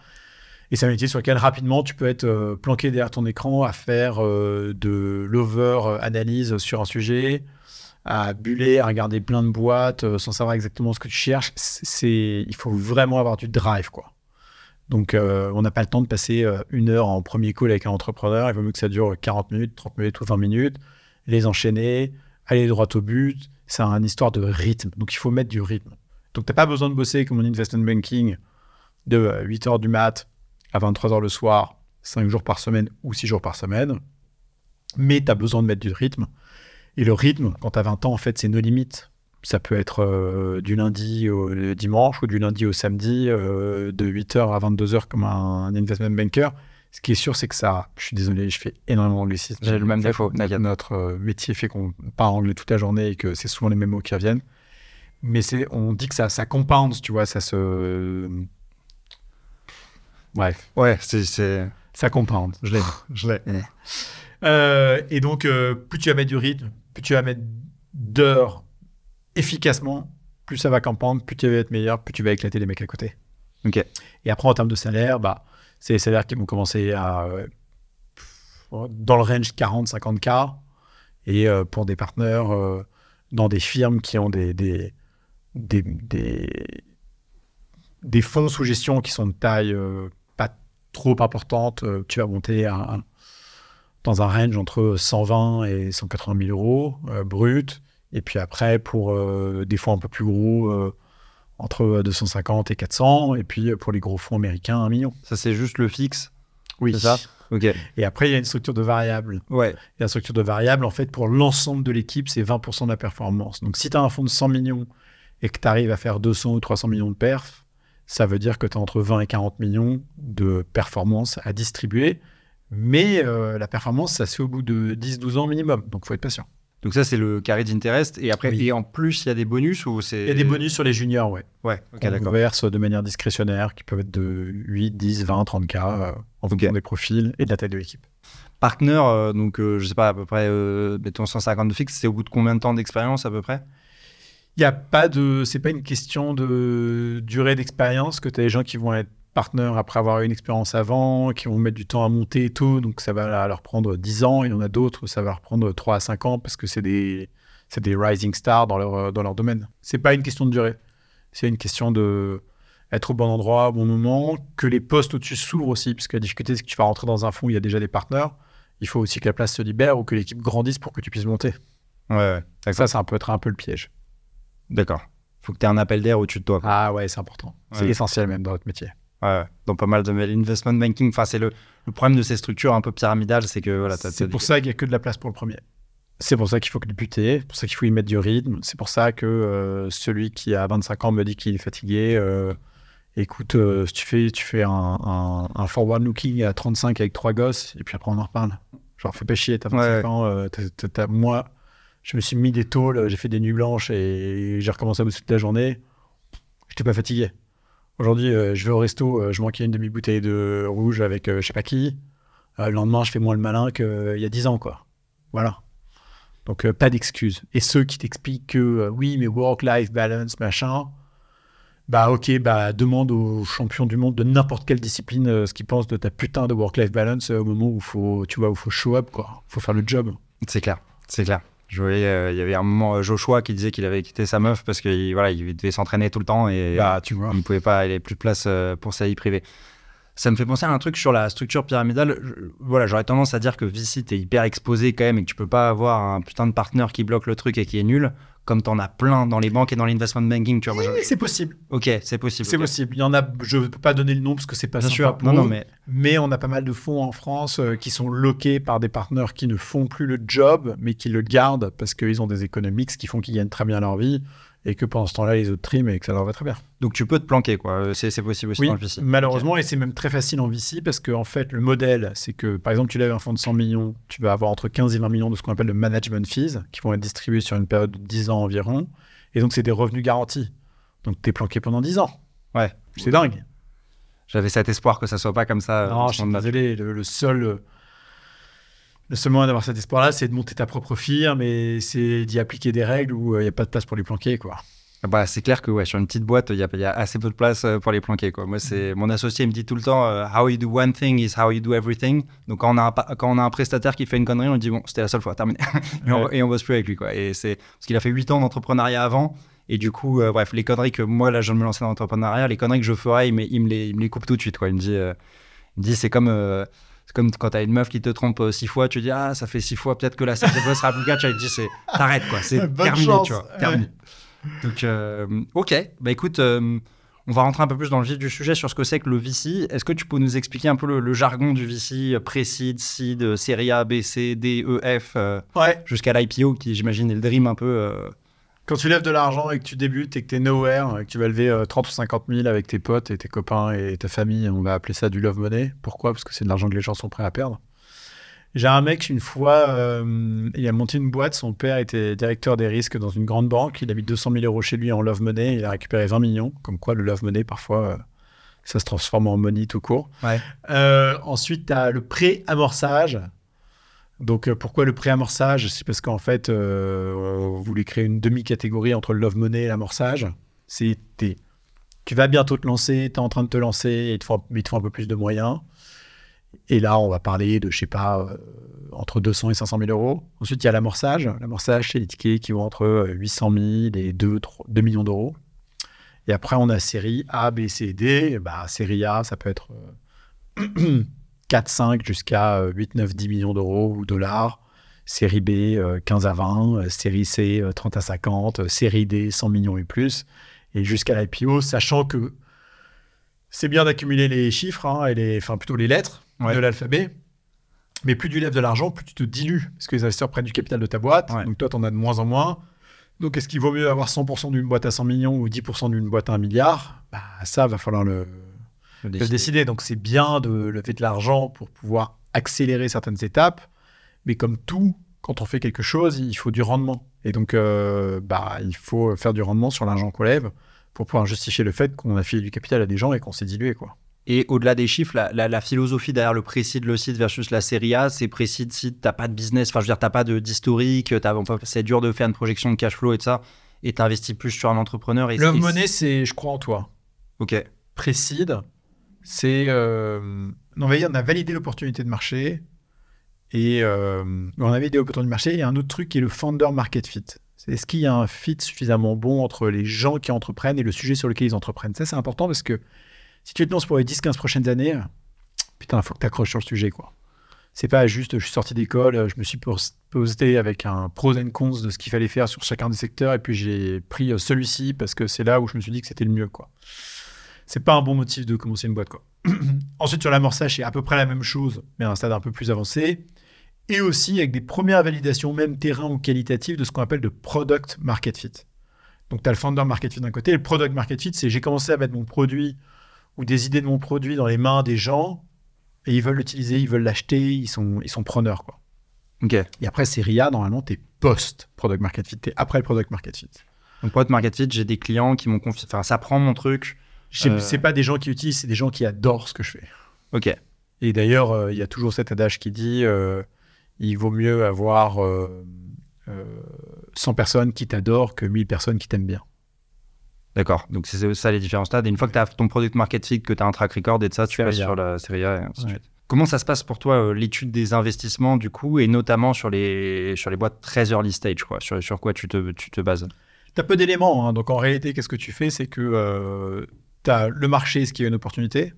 et c'est un métier sur lequel rapidement tu peux être euh, planqué derrière ton écran à faire euh, de l'over-analyse euh, sur un sujet, à buller, à regarder plein de boîtes sans savoir exactement ce que tu cherches. C'est, il faut vraiment avoir du drive, quoi. Donc, on n'a pas le temps de passer une heure en premier call avec un entrepreneur. Il vaut mieux que ça dure 40 minutes, 30 minutes ou 20 minutes. Les enchaîner, aller droit au but. C'est une histoire de rythme. Donc, il faut mettre du rythme. Donc, tu n'as pas besoin de bosser comme en investment banking de 8 heures du mat à 23h le soir, 5 jours par semaine ou 6 jours par semaine. Mais tu as besoin de mettre du rythme. Et le rythme, quand tu as 20 ans, en fait, c'est nos limites. Ça peut être euh, du lundi au euh, dimanche ou du lundi au samedi, euh, de 8h à 22h comme un, investment banker. Ce qui est sûr, c'est que ça, je suis désolé, je fais énormément d'anglicisme. J'ai le même défaut. Notre métier fait qu'on parle anglais toute la journée et que c'est souvent les mêmes mots qui reviennent. Mais on dit que ça, ça tu vois, ça se Bref. Ouais, c'est. Ça comprend. je l'ai. je l'ai. Euh, et donc, euh, plus tu vas mettre du rythme, plus tu vas mettre d'heures efficacement, plus ça va comprendre plus tu vas être meilleur, plus tu vas éclater les mecs à côté. Ok. Et après, en termes de salaire, bah, c'est les salaires qui vont commencer à. Euh, dans le range 40-50K. Et pour des partenaires dans des firmes qui ont des, des, des, des, fonds sous gestion qui sont de taille trop importante, euh, tu vas monter dans un range entre 120 et 180 000 euros euh, brut. Et puis après, pour euh, des fonds un peu plus gros, entre 250 et 400. Et puis pour les gros fonds américains, 1 million. Ça, c'est juste le fixe Oui. C'est ça Ok. Et après, il y a une structure de variable. Ouais. Et la structure de variable, en fait, pour l'ensemble de l'équipe, c'est 20% de la performance. Donc, si tu as un fonds de 100 millions et que tu arrives à faire 200 ou 300 millions de perf, ça veut dire que tu as entre 20 et 40 millions de performances à distribuer. Mais euh, la performance, ça se au bout de 10-12 ans minimum. Donc, il faut être patient. Donc ça, c'est le carré d'intérêt Et après, et en plus, il y a des bonus ou c'est... Il y a des bonus sur les juniors, ouais. Ouais, ok, d'accord. verse de manière discrétionnaire, qui peuvent être de 8, 10, 20, 30 k euh, en fonction des profils et de la taille de l'équipe. Partner, euh, donc je sais pas, à peu près, mettons 150 de fixe, c'est au bout de combien de temps d'expérience à peu près il n'y a pas de. C'est pas une question de durée d'expérience que tu as des gens qui vont être partenaires après avoir eu une expérience avant, qui vont mettre du temps à monter et tout. Donc ça va leur prendre 10 ans. Il y en a d'autres, ça va leur prendre 3 à 5 ans parce que c'est des, des rising stars dans leur, dans leur domaine. C'est pas une question de durée. C'est une question de être au bon endroit, au bon moment, que les postes au-dessus s'ouvrent aussi, parce que la difficulté, c'est que tu vas rentrer dans un fonds où il y a déjà des partenaires. Il faut aussi que la place se libère ou que l'équipe grandisse pour que tu puisses monter. Ouais, Ça, ça peut être un peu le piège. D'accord. Faut que tu aies un appel d'air où tu te dois. Ah ouais, c'est important. C'est essentiel même dans votre métier. Ouais, dans pas mal de investment banking, enfin c'est le, le, problème de ces structures un peu pyramidales, c'est que voilà, c'est pour ça qu'il n'y a que de la place pour le premier. C'est pour ça qu'il faut que débuter, c'est pour ça qu'il faut y mettre du rythme, c'est pour ça que euh, celui qui a 25 ans me dit qu'il est fatigué. Euh, écoute, euh, si tu fais, tu fais un, un, forward-looking à 35 avec trois gosses, et puis après on en reparle. Genre, fais pas chier, t'as 25 ans, t'as moi, je me suis mis des tôles, j'ai fait des nuits blanches et j'ai recommencé à bosser toute la journée. Je n'étais pas fatigué. Aujourd'hui, euh, je vais au resto, euh, je manquais une demi-bouteille de rouge avec je euh, je sais pas qui. le lendemain, je fais moins le malin qu'il y a 10 ans, quoi. Voilà. Donc, pas d'excuses. Et ceux qui t'expliquent que oui, mais work-life balance, machin, bah ok, bah demande aux champions du monde de n'importe quelle discipline ce qu'ils pensent de ta putain de work-life balance au moment où faut, tu vois, où faut show up, quoi. Faut faire le job. C'est clair, c'est clair. Je voyais, euh, il y avait un moment euh, Joshua qui disait qu'il avait quitté sa meuf parce qu'il voilà, il devait s'entraîner tout le temps et bah, tu vois. il ne pouvait pas, il plus de place euh, pour sa vie privée. Ça me fait penser à un truc sur la structure pyramidale. voilà, j'aurais tendance à dire que Vici, t'es hyper exposé quand même et que tu peux pas avoir un putain de partenaire qui bloque le truc et qui est nul comme en as plein dans les banques et dans l'investment banking, tu c'est possible. Ok, c'est possible. C'est possible. Il y en a, je peux pas donner le nom parce que c'est pas sûr. non, mais... on a pas mal de fonds en France euh, qui sont loqués par des partenaires qui ne font plus le job, mais qui le gardent parce qu'ils ont des économies qui font qu'ils gagnent très bien leur vie et que pendant ce temps-là, les autres triment et que ça leur va très bien. Donc tu peux te planquer, quoi. Euh, c'est, possible aussi en VC. Malheureusement, et c'est même très facile en VC parce qu'en fait, le modèle, c'est que par exemple, tu lèves un fonds de 100 millions, tu vas avoir entre 15 et 20 millions de ce qu'on appelle le management fees qui vont être distribués sur une période de 10 ans environ. Et donc, c'est des revenus garantis. Donc tu es planqué pendant 10 ans. Ouais. C'est dingue. J'avais cet espoir que ça soit pas comme ça. Euh, non, je suis désolé. Le, le seul euh, le seul moyen d'avoir cet espoir-là, c'est de monter ta propre firme et c'est d'y appliquer des règles où il euh, n'y a pas de place pour les planquer, quoi. Bah, c'est clair que ouais, sur une petite boîte, il y, y, a assez peu de place euh, pour les planquer. Quoi. Moi, c'est mon associé me dit tout le temps euh, How you do one thing is how you do everything. Donc, quand on a un, quand on a un prestataire qui fait une connerie, on dit Bon, c'était la seule fois, terminé. et, on, et bosse plus avec lui. Quoi. Et c'est parce qu'il a fait 8 ans d'entrepreneuriat avant. Et du coup, bref, les conneries que moi, là, je me lancer dans l'entrepreneuriat, les conneries que je ferais, il me, il les, il me les coupe tout de suite. Quoi. Il me dit, il me dit C'est comme comme quand t'as une meuf qui te trompe euh, six fois, tu dis ah ça fait six fois, peut-être que la septième fois sera plus gâte. Tu dis c'est t'arrêtes quoi, c'est terminé, tu vois, terminé. Donc euh, ok, bah écoute, euh, on va rentrer un peu plus dans le vif du sujet sur ce que c'est que le VC. Est-ce que tu peux nous expliquer un peu le, jargon du VC, pré-seed, série A, B, C, D, E, F, jusqu'à l'IPO qui j'imagine est le dream un peu quand tu lèves de l'argent et que tu débutes et que tu es nowhere, et que tu vas lever 30 euh, ou 50 000 avec tes potes et tes copains et ta famille, on va appeler ça du love money. Pourquoi Parce que c'est de l'argent que les gens sont prêts à perdre. J'ai un mec, une fois, euh, il a monté une boîte. Son père était directeur des risques dans une grande banque. Il a mis 200 000 euros chez lui en love money. Il a récupéré 20 millions. Comme quoi, le love money, parfois, euh, ça se transforme en money tout court. ensuite, tu as le pré-amorçage. Donc, euh, pourquoi le pré-amorçage C'est parce qu'en fait, euh, on voulait créer une demi-catégorie entre le love money et l'amorçage. C'est tu vas bientôt te lancer, tu es en train de te lancer, et il te faut, un peu plus de moyens. Et là, on va parler de, je sais pas, euh, entre 200 et 500 000 euros. Ensuite, il y a l'amorçage. L'amorçage, c'est les tickets qui vont entre 800 000 et 2, 2 millions d'euros. Et après, on a série A, B, C, D. Bah, série A, ça peut être 4, 5 jusqu'à 8, 9, 10 millions d'euros ou dollars. Série B, 15 euh, à 20. Euh, série C, 30 euh, à 50. Série D, 100 millions et plus. Et jusqu'à l'IPO, sachant que c'est bien d'accumuler les chiffres, hein, et enfin plutôt les lettres de l'alphabet. Mais plus tu lèves de l'argent, plus tu te dilues. Parce que les investisseurs prennent du capital de ta boîte. Donc toi, tu en as de moins en moins. Donc est-ce qu'il vaut mieux avoir 100% d'une boîte à 100 millions ou 10% d'une boîte à 1 milliard bah, Ça, va falloir le, de décider. Donc c'est bien de lever de l'argent pour pouvoir accélérer certaines étapes, mais comme tout, quand on fait quelque chose, il faut du rendement. Et donc, euh, bah, il faut faire du rendement sur l'argent qu'on lève pour pouvoir justifier le fait qu'on a filé du capital à des gens et qu'on s'est dilué, quoi. Et au-delà des chiffres, la, philosophie derrière le précide le site versus la série A, c'est précide si tu t'as pas de business, enfin je veux dire, t'as pas d'historique, c'est dur de faire une projection de cash flow et tout ça, et t'investis plus sur un entrepreneur. Et, Love Money, c'est je crois en toi. Ok. Précide, c'est. on va dire, on a validé l'opportunité de marché. Et euh, on a validé l'opportunité de marché. Il y a un autre truc qui est le founder market fit. Est-ce qu'il y a un fit suffisamment bon entre les gens qui entreprennent et le sujet sur lequel ils entreprennent Ça, c'est important parce que si tu te lances pour les 10-15 prochaines années, putain, il faut que tu accroches sur le sujet, quoi. C'est pas juste, je suis sorti d'école, je me suis posé avec un pros and cons de ce qu'il fallait faire sur chacun des secteurs, et puis j'ai pris euh, celui-ci parce que c'est là où je me suis dit que c'était le mieux, quoi c'est pas un bon motif de commencer une boîte. Quoi. Ensuite, sur l'amorçage, c'est à peu près la même chose, mais à un stade un peu plus avancé. Et aussi avec des premières validations, même terrain ou qualitative, de ce qu'on appelle de product market fit. Donc, tu as le founder market fit d'un côté. le product market fit, c'est j'ai commencé à mettre mon produit ou des idées de mon produit dans les mains des gens et ils veulent l'utiliser, ils veulent l'acheter, ils sont, ils sont preneurs. Quoi. Okay. Et après, c'est RIA, normalement, tu es post-product market fit, tu es après le product market fit. Donc, product market fit, j'ai des clients qui m'ont confié, enfin, ça prend mon truc, euh... C'est pas des gens qui utilisent, c'est des gens qui adorent ce que je fais. Ok. Et d'ailleurs, euh, il y a toujours cet adage qui dit euh, il vaut mieux avoir 100 euh, personnes qui t'adorent que 1000 personnes qui t'aiment bien. D'accord. Donc, c'est ça les différents stades. Et une fois que tu as ton product marketing, que tu as un track record et de ça, tu passes sur la série A et ainsi Comment ça se passe pour toi, l'étude des investissements, du coup, et notamment sur les, sur les boîtes très early stage, quoi, sur, sur quoi tu te, tu te bases Tu as peu d'éléments. Hein. Donc, en réalité, qu'est-ce que tu fais C'est que le marché, est-ce qui est une opportunité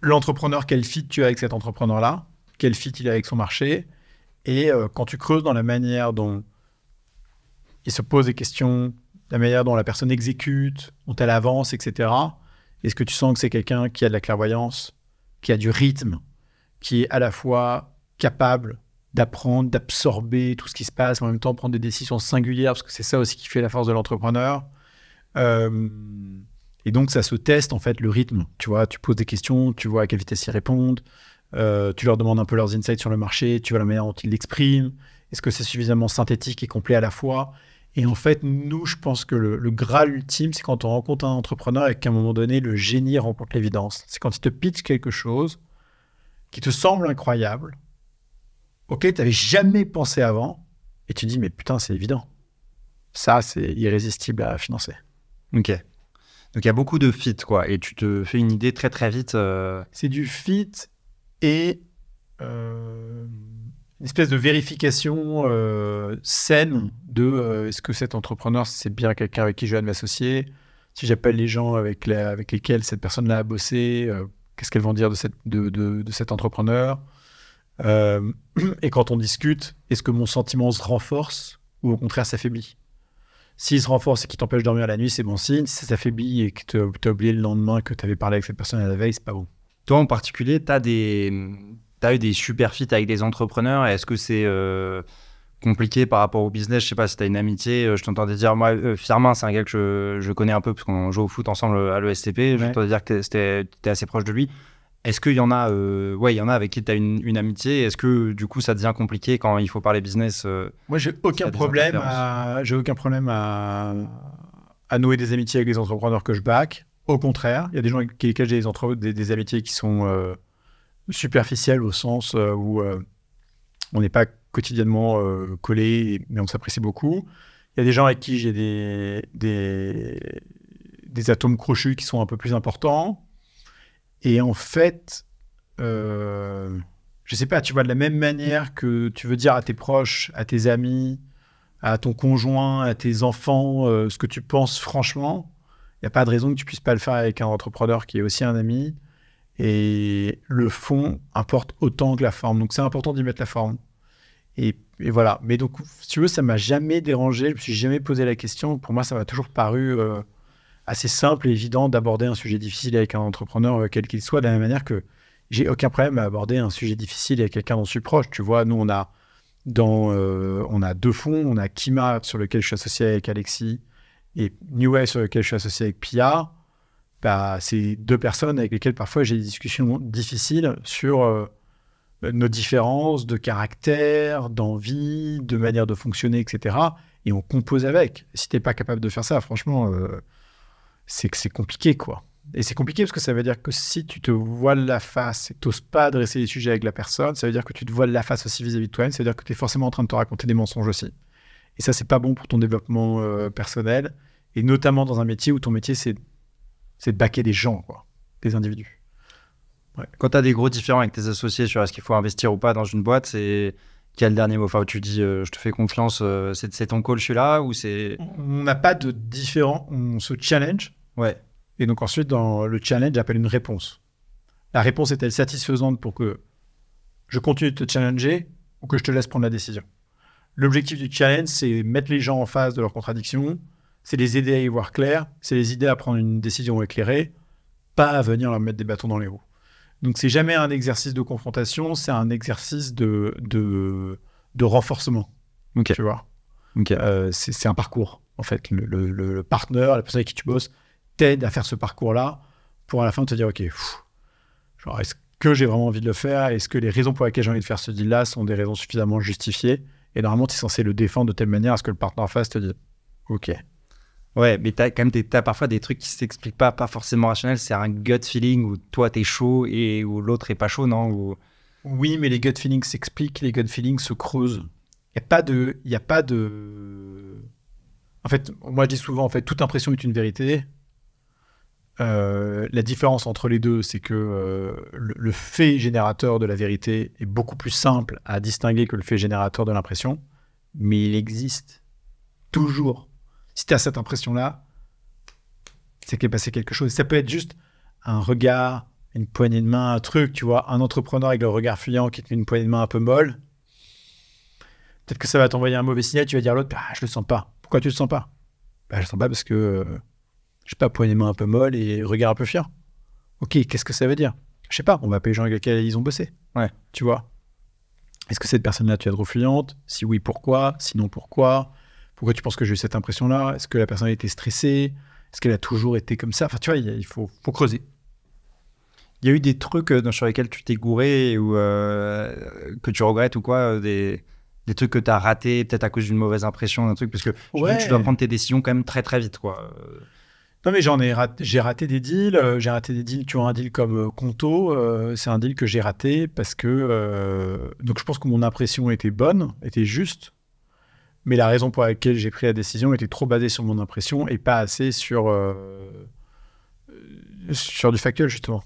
L'entrepreneur, quel fit tu as avec cet entrepreneur-là Quel fit il a avec son marché Et euh, quand tu creuses dans la manière dont il se pose des questions, la manière dont la personne exécute, dont elle avance, etc., est-ce que tu sens que c'est quelqu'un qui a de la clairvoyance, qui a du rythme, qui est à la fois capable d'apprendre, d'absorber tout ce qui se passe, en même temps prendre des décisions singulières, parce que c'est ça aussi qui fait la force de l'entrepreneur. Euh, et donc, ça se teste, en fait, le rythme. Tu vois, tu poses des questions, tu vois à quelle vitesse ils répondent, euh, tu leur demandes un peu leurs insights sur le marché, tu vois la manière dont ils l'expriment, est-ce que c'est suffisamment synthétique et complet à la fois et en fait, nous, je pense que le, graal ultime, c'est quand on rencontre un entrepreneur et qu'à un moment donné, le génie rencontre l'évidence. C'est quand il te pitch quelque chose qui te semble incroyable, auquel tu n'avais jamais pensé avant, et tu dis, mais putain, c'est évident. Ça, c'est irrésistible à financer. OK. Donc il y a beaucoup de fit, quoi. Et tu te fais une idée très très vite. Euh. C'est du fit et euh, une espèce de vérification euh, saine de est-ce que cet entrepreneur c'est bien quelqu'un avec qui je vais m'associer. Si j'appelle les gens avec, avec lesquels cette personne-là a bossé, qu'est-ce qu'elles vont dire de, cette, de cet entrepreneur Et quand on discute, est-ce que mon sentiment se renforce ou au contraire s'affaiblit s'il se renforce et qu'il t'empêche de dormir la nuit, c'est bon signe. Si ça s'affaiblit et que tu as oublié le lendemain que tu avais parlé avec cette personne à la veille, c'est pas bon. Toi en particulier, tu as, As eu des super fits avec des entrepreneurs. Est-ce que c'est. Euh, compliqué par rapport au business. Je sais pas si tu as une amitié. Euh, je t'entendais dire, moi, euh, Firmin, c'est un gars que je, connais un peu parce qu'on joue au foot ensemble à l'ESCP. Je t'entendais dire que tu assez proche de lui. Est-ce qu'il y en a, euh, ouais, il y en a avec qui tu as une, amitié Est-ce que du coup ça devient compliqué quand il faut parler business euh, Moi, j'ai aucun problème, j'ai aucun problème à, nouer des amitiés avec les entrepreneurs que je back. Au contraire, il y a des gens avec lesquels j'ai des, des, amitiés qui sont euh, superficielles au sens où on n'est pas quotidiennement collés, mais on s'apprécie beaucoup. Il y a des gens avec qui j'ai des, des, des atomes crochus qui sont un peu plus importants et en fait, euh, je sais pas, tu vois, de la même manière que tu veux dire à tes proches, à tes amis, à ton conjoint, à tes enfants, euh, ce que tu penses franchement, il n'y a pas de raison que tu puisses pas le faire avec un entrepreneur qui est aussi un ami. Et le fond importe autant que la forme. Donc c'est important d'y mettre la forme. Et, voilà. Mais donc, si tu veux, ça m'a jamais dérangé. Je me suis jamais posé la question. Pour moi, ça m'a toujours paru euh, assez simple et évident d'aborder un sujet difficile avec un entrepreneur, euh, quel qu'il soit, de la même manière que j'ai aucun problème à aborder un sujet difficile avec quelqu'un dont je suis proche. Tu vois, nous, on a, dans, euh, on a deux fonds. On a Kima, sur lequel je suis associé avec Alexis, et New Way, sur lequel je suis associé avec Pia. Bah, c'est deux personnes avec lesquelles parfois j'ai des discussions difficiles sur euh, nos différences de caractère, d'envie, de manière de fonctionner, etc. Et on compose avec. Si t'es pas capable de faire ça, franchement, c'est que c'est compliqué, quoi. Et c'est compliqué parce que ça veut dire que si tu te voiles la face et que tu n'oses pas adresser les sujets avec la personne, ça veut dire que tu te voiles la face aussi vis-à-vis de toi-même, ça veut dire que tu es forcément en train de te raconter des mensonges aussi. Et ça, c'est pas bon pour ton développement euh, personnel, et notamment dans un métier où ton métier, c'est de baquer des gens, quoi, des individus. Quand tu as des gros différents avec tes associés sur est-ce qu'il faut investir ou pas dans une boîte, c'est quel dernier mot Enfin, où tu dis euh, je te fais confiance, euh, c'est ton call, je suis là ou c'est... On n'a pas de différents, on se challenge. Ouais. Et donc ensuite, dans le challenge, j'appelle une réponse. La réponse est-elle satisfaisante pour que je continue de te challenger ou que je te laisse prendre la décision L'objectif du challenge, c'est mettre les gens en face de leurs contradictions, c'est les aider à y voir clair, c'est les aider à prendre une décision éclairée, pas à venir leur mettre des bâtons dans les roues. Donc c'est jamais un exercice de confrontation, c'est un exercice de, de, renforcement. Ok. Tu vois euh, c'est, un parcours, en fait. Le, le, le partenaire, la personne avec qui tu bosses, t'aide à faire ce parcours-là pour à la fin te dire, OK, genre, est-ce que j'ai vraiment envie de le faire Est-ce que les raisons pour lesquelles j'ai envie de faire ce deal-là sont des raisons suffisamment justifiées Et normalement, tu es censé le défendre de telle manière à ce que le partenaire face te dise, OK. Ouais, mais t'as quand même t'as as parfois des trucs qui s'expliquent pas, pas forcément rationnels. C'est un gut feeling où toi t'es chaud et où l'autre est pas chaud, non Oui, mais les gut feelings s'expliquent, les gut feelings se creusent. Il y a pas de, il y a pas de. En fait, moi je dis souvent, en fait, toute impression est une vérité. Euh, la différence entre les deux, c'est que euh, le, fait générateur de la vérité est beaucoup plus simple à distinguer que le fait générateur de l'impression, mais il existe toujours. Si tu as cette impression-là, c'est qu'il est passé quelque chose. Ça peut être juste un regard, une poignée de main, un truc, tu vois, un entrepreneur avec le regard fuyant qui te met une poignée de main un peu molle. Peut-être que ça va t'envoyer un mauvais signal, tu vas dire à l'autre, bah, je le sens pas. Pourquoi tu le sens pas bah, Je le sens pas parce que euh, je sais pas, poignée main un peu molle et regard un peu fier. Ok, qu'est-ce que ça veut dire Je sais pas, on va payer les gens avec lesquels ils ont bossé. Ouais. Tu vois Est-ce que cette personne-là, tu es adrofluante Si oui, pourquoi Sinon, pourquoi Pourquoi tu penses que j'ai eu cette impression-là Est-ce que la personne a été stressée Est-ce qu'elle a toujours été comme ça Enfin, tu vois, il faut, creuser. Il y a eu des trucs euh, sur lesquels tu t'es gouré ou euh, que tu regrettes ou quoi euh, des trucs que tu as ratés, peut-être à cause d'une mauvaise impression, un truc, parce que tu dois prendre tes décisions quand même très très vite. quoi. Non, mais j'en ai j'ai raté des deals. Euh, j'ai raté des deals. Tu vois, un deal comme euh, Conto, euh, c'est un deal que j'ai raté parce que. donc, je pense que mon impression était bonne, était juste. Mais la raison pour laquelle j'ai pris la décision était trop basée sur mon impression et pas assez sur, sur du factuel, justement.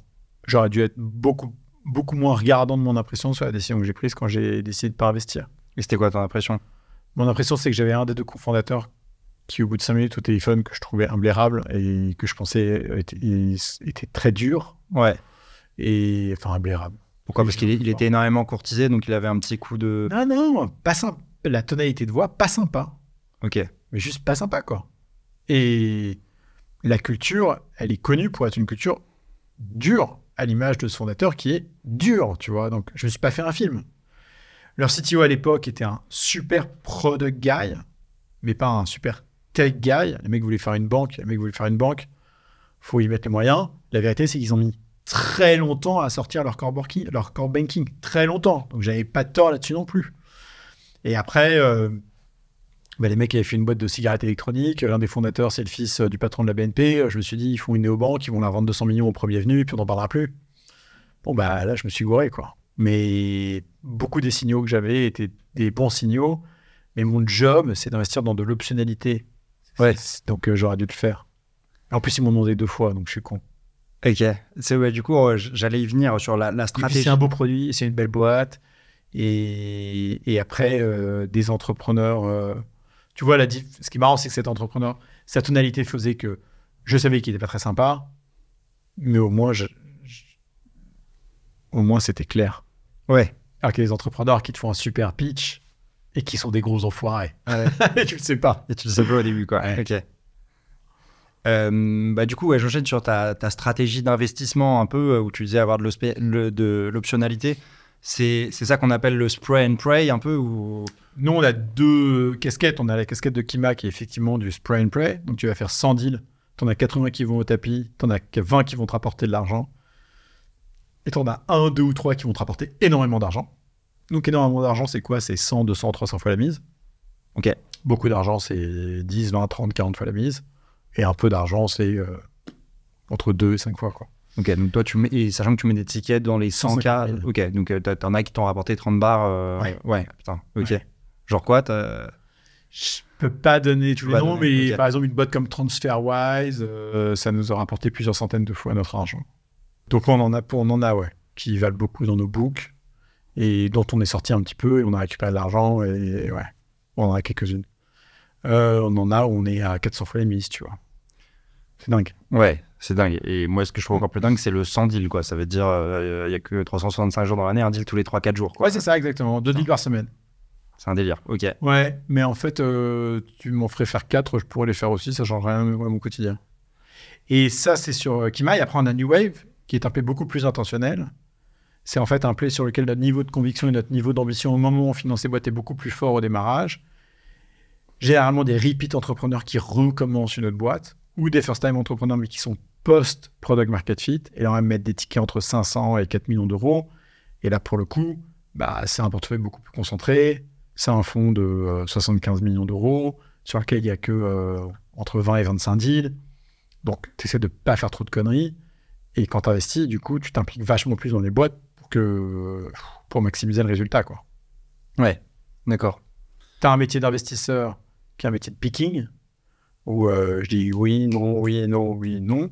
J'aurais dû être beaucoup, beaucoup moins regardant de mon impression sur la décision que j'ai prise quand j'ai décidé de ne pas investir. Et c'était quoi ton impression Mon impression, c'est que j'avais un des deux cofondateurs qui, au bout de cinq minutes au téléphone, que je trouvais imblairable et que je pensais était, était très dur. Ouais. Et enfin, imblairable. Pourquoi Parce qu'il était énormément courtisé, donc il avait un petit coup de. Non, non, pas simple La tonalité de voix, pas sympa. Ok. Mais juste pas sympa, quoi. Et la culture, elle est connue pour être une culture dure, à l'image de ce fondateur qui est dur, tu vois. Donc, je ne me suis pas fait un film. Leur CTO à l'époque était un super product guy, mais pas un super tech guy, les mecs voulaient faire une banque, les mecs voulaient faire une banque, faut y mettre les moyens. La vérité, c'est qu'ils ont mis très longtemps à sortir leur core banking, leur core banking très longtemps. Donc j'avais pas tort là-dessus non plus. Et après, euh, bah, les mecs avaient fait une boîte de cigarettes électroniques. L'un des fondateurs, c'est le fils euh, du patron de la BNP. Je me suis dit, ils font une néobanque, ils vont la vendre 200 millions au premier venu, puis on n'en parlera plus. Bon, bah là, je me suis gouré, quoi. Mais beaucoup des signaux que j'avais étaient des bons signaux. Mais mon job, c'est d'investir dans de l'optionnalité Ouais. Donc euh, j'aurais dû le faire. En plus, ils m'ont demandé deux fois, donc je suis con. Ok. C'est ouais, du coup, j'allais y venir sur la, stratégie. C'est un beau produit, c'est une belle boîte. Et, après, euh, des entrepreneurs. Euh, tu vois, la ce qui est marrant, c'est que cet entrepreneur, sa tonalité faisait que je savais qu'il n'était pas très sympa, mais au moins, au moins c'était clair. Ouais. Alors qu'il y a des entrepreneurs qui te font un super pitch et qui sont des gros enfoirés. Ah ouais. tu le sais pas. Et tu le sais pas au début, quoi. Ok. Euh, bah, du coup, ouais, j'enchaîne sur ta, stratégie d'investissement un peu euh, où tu disais avoir de l'optionnalité. C'est ça qu'on appelle le spray and pray un peu ou... Nous, on a deux casquettes. On a la casquette de Kima qui est effectivement du spray and pray. Donc, tu vas faire 100 deals. en as 80 qui vont au tapis. en as 20 qui vont te rapporter de l'argent. Et en as un, deux ou trois qui vont te rapporter énormément d'argent. Donc énormément d'argent, c'est quoi C'est 100, 200, 300 fois la mise. OK. Beaucoup d'argent, c'est 10, 20, 30, 40 fois la mise. Et un peu d'argent, c'est euh, entre 2 et 5 fois. Quoi. OK, donc toi, tu mets, sachant que tu mets des tickets dans les 100 cas. OK, donc euh, tu en as qui t'ont rapporté 30 bars. Euh, ouais. putain. OK. Genre quoi Je peux pas donner tous les noms, mais par exemple, une boîte comme TransferWise, ça nous a rapporté plusieurs centaines de fois notre argent. Donc on en a, pour, on en a ouais, qui valent beaucoup dans nos books et dont on est sorti un petit peu et on a récupéré de l'argent et, ouais, on en a quelques-unes. Euh, on en a, on est à 400 fois les mises, tu vois. C'est dingue. Ouais, c'est dingue. Et moi, ce que je trouve mm. encore plus dingue, c'est le 100 deals, quoi. Ça veut dire, euh, il y n'y a que 365 jours dans l'année, un deal tous les 3-4 jours, quoi. Ouais, c'est ça, exactement. Deux deals par semaine. C'est un délire, ok. Ouais, mais en fait, euh, tu m'en ferais faire 4, je pourrais les faire aussi, ça change rien à mon quotidien. Et ça, c'est sur Kimai. Après, on a New Wave, qui est un peu beaucoup plus intentionnel c'est en fait un play sur lequel notre niveau de conviction et notre niveau d'ambition au moment où on finance ces boîtes est beaucoup plus fort au démarrage. Généralement des repeat entrepreneurs qui recommencent une autre boîte ou des first-time entrepreneurs mais qui sont post-product market fit et on même mettre des tickets entre 500 et 4 millions d'euros. Et là, pour le coup, bah, c'est un portefeuille beaucoup plus concentré. C'est un fonds de 75 euh, millions d'euros sur lequel il n'y a que euh, entre 20 et 25 deals. Donc, tu essaies de ne pas faire trop de conneries. Et quand tu investis, du coup, tu t'impliques vachement plus dans les boîtes que pour maximiser le résultat, quoi. Ouais, d'accord. Tu as un métier d'investisseur qui est un métier de picking, où euh, je dis oui, non, oui, non, oui, non.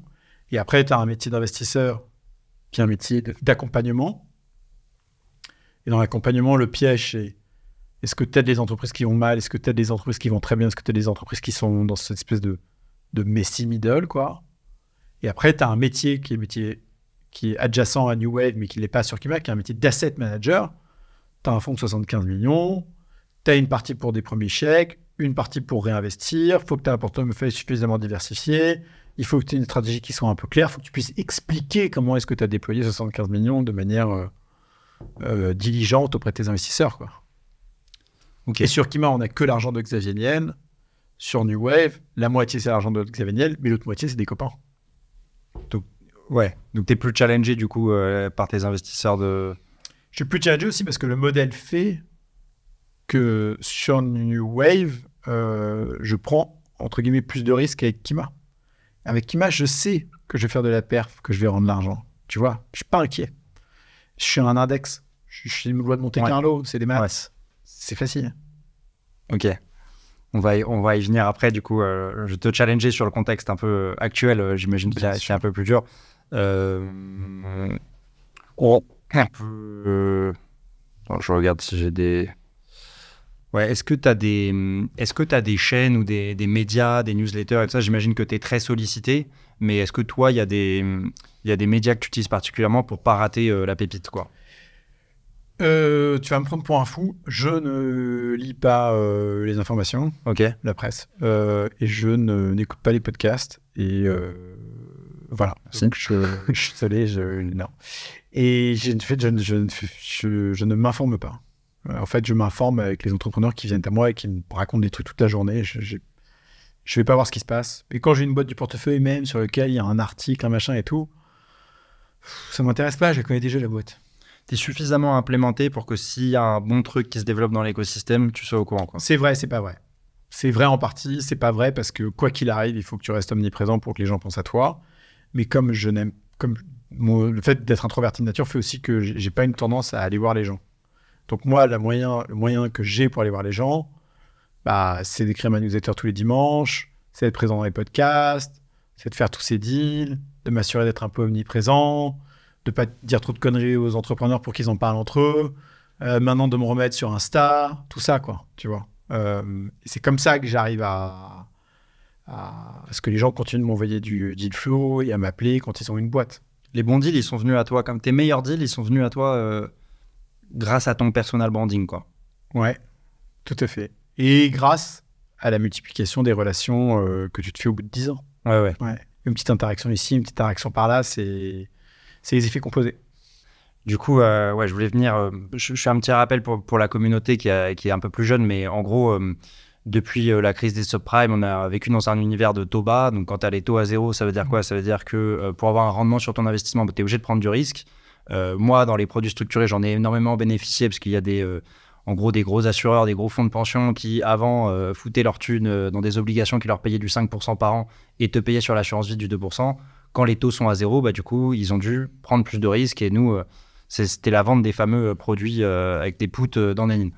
Et après, tu as un métier d'investisseur qui est un métier d'accompagnement. Et dans l'accompagnement, le piège, c'est est-ce que tu aides les entreprises qui vont mal Est-ce que tu aides les entreprises qui vont très bien Est-ce que tu aides les entreprises qui sont dans cette espèce de, de messy middle, quoi Et après, tu as un métier qui est métier qui est adjacent à New Wave, mais qui n'est pas sur Kima, qui est un métier d'asset manager. Tu as un fonds de 75 millions, tu as une partie pour des premiers chèques, une partie pour réinvestir, il faut que tu aies un portefeuille suffisamment diversifié, il faut que tu aies une stratégie qui soit un peu claire, il faut que tu puisses expliquer comment est-ce que tu as déployé 75 millions de manière euh, euh, diligente auprès de tes investisseurs. Quoi. Et sur Kima, on n'a que l'argent de Xavier Niel. Sur New Wave, la moitié c'est l'argent de Xavier Niel, mais l'autre moitié c'est des copains. Ouais. Donc, tu es plus challengé, du coup, euh, par tes investisseurs de. Je suis plus challengé aussi parce que le modèle fait que sur New Wave, euh, je prends, entre guillemets, plus de risques avec Kima. Avec Kima, je sais que je vais faire de la perf, que je vais rendre de l'argent. Tu vois, je suis pas inquiet. Je suis un index. Je suis une loi de Monte Carlo. lot, C'est des maths. C'est facile. Ok. On va, y, on va y venir après. Du coup, euh, je te challenger sur le contexte un peu euh, actuel. J'imagine que c'est un peu plus dur. Euh, euh, je regarde si j'ai des. Ouais, est-ce que tu as, des, est-ce que as des chaînes ou des, des, médias, des newsletters et tout ça J'imagine que tu es très sollicité, mais est-ce que toi, il y, a des, y a des médias que tu utilises particulièrement pour pas rater euh, la pépite quoi tu vas me prendre pour un fou. Je ne lis pas les informations, ok, la presse, et je ne, n'écoute pas les podcasts. Et voilà. Donc, je, suis désolé, non. Et en fait, je, ne m'informe pas. En fait, je m'informe avec les entrepreneurs qui viennent à moi et qui me racontent des trucs toute la journée. Je ne vais pas voir ce qui se passe. Et quand j'ai une boîte du portefeuille même sur lequel il y a un article, un machin et tout, ça m'intéresse pas, je connais déjà la boîte. Tu es suffisamment implémenté pour que s'il y a un bon truc qui se développe dans l'écosystème, tu sois au courant. C'est vrai, c'est pas vrai. C'est vrai en partie, c'est pas vrai parce que quoi qu'il arrive, il faut que tu restes omniprésent pour que les gens pensent à toi. Mais comme je n'aime, comme le fait d'être introverti de nature fait aussi que j'ai pas une tendance à aller voir les gens. Donc moi, la moyen, le moyen que j'ai pour aller voir les gens, bah, c'est d'écrire ma newsletter tous les dimanches, c'est d'être présent dans les podcasts, c'est de faire tous ces deals, de m'assurer d'être un peu omniprésent, de pas dire trop de conneries aux entrepreneurs pour qu'ils en parlent entre eux. Euh, maintenant de me remettre sur Insta, tout ça quoi, tu vois. Euh, c'est comme ça que j'arrive à, à ce que les gens continuent de m'envoyer du deal flow et à m'appeler quand ils ont une boîte. Les bons deals, ils sont venus à toi, comme tes meilleurs deals, ils sont venus à toi euh, grâce à ton personal branding, quoi. Ouais, tout à fait. Et grâce à la multiplication des relations euh, que tu te fais au bout de 10 ans. Ouais, ouais. Une petite interaction ici, une petite interaction par là, c'est les effets composés. Du coup, euh, ouais, je voulais venir. Je, fais un petit rappel pour, pour la communauté qui, qui, est un peu plus jeune, mais en gros depuis euh, la crise des subprimes, on a vécu dans un univers de taux bas. Donc, quand tu as les taux à zéro, ça veut dire quoi Ça veut dire que euh, pour avoir un rendement sur ton investissement, bah, tu es obligé de prendre du risque. Euh, moi, dans les produits structurés, j'en ai énormément bénéficié parce qu'il y a des, en gros des gros assureurs, des gros fonds de pension qui, avant, foutaient leur thune dans des obligations qui leur payaient du 5% par an et te payaient sur l'assurance vie du 2%. Quand les taux sont à zéro, bah, du coup, ils ont dû prendre plus de risques. Et nous, c'était la vente des fameux produits avec des poutes dans les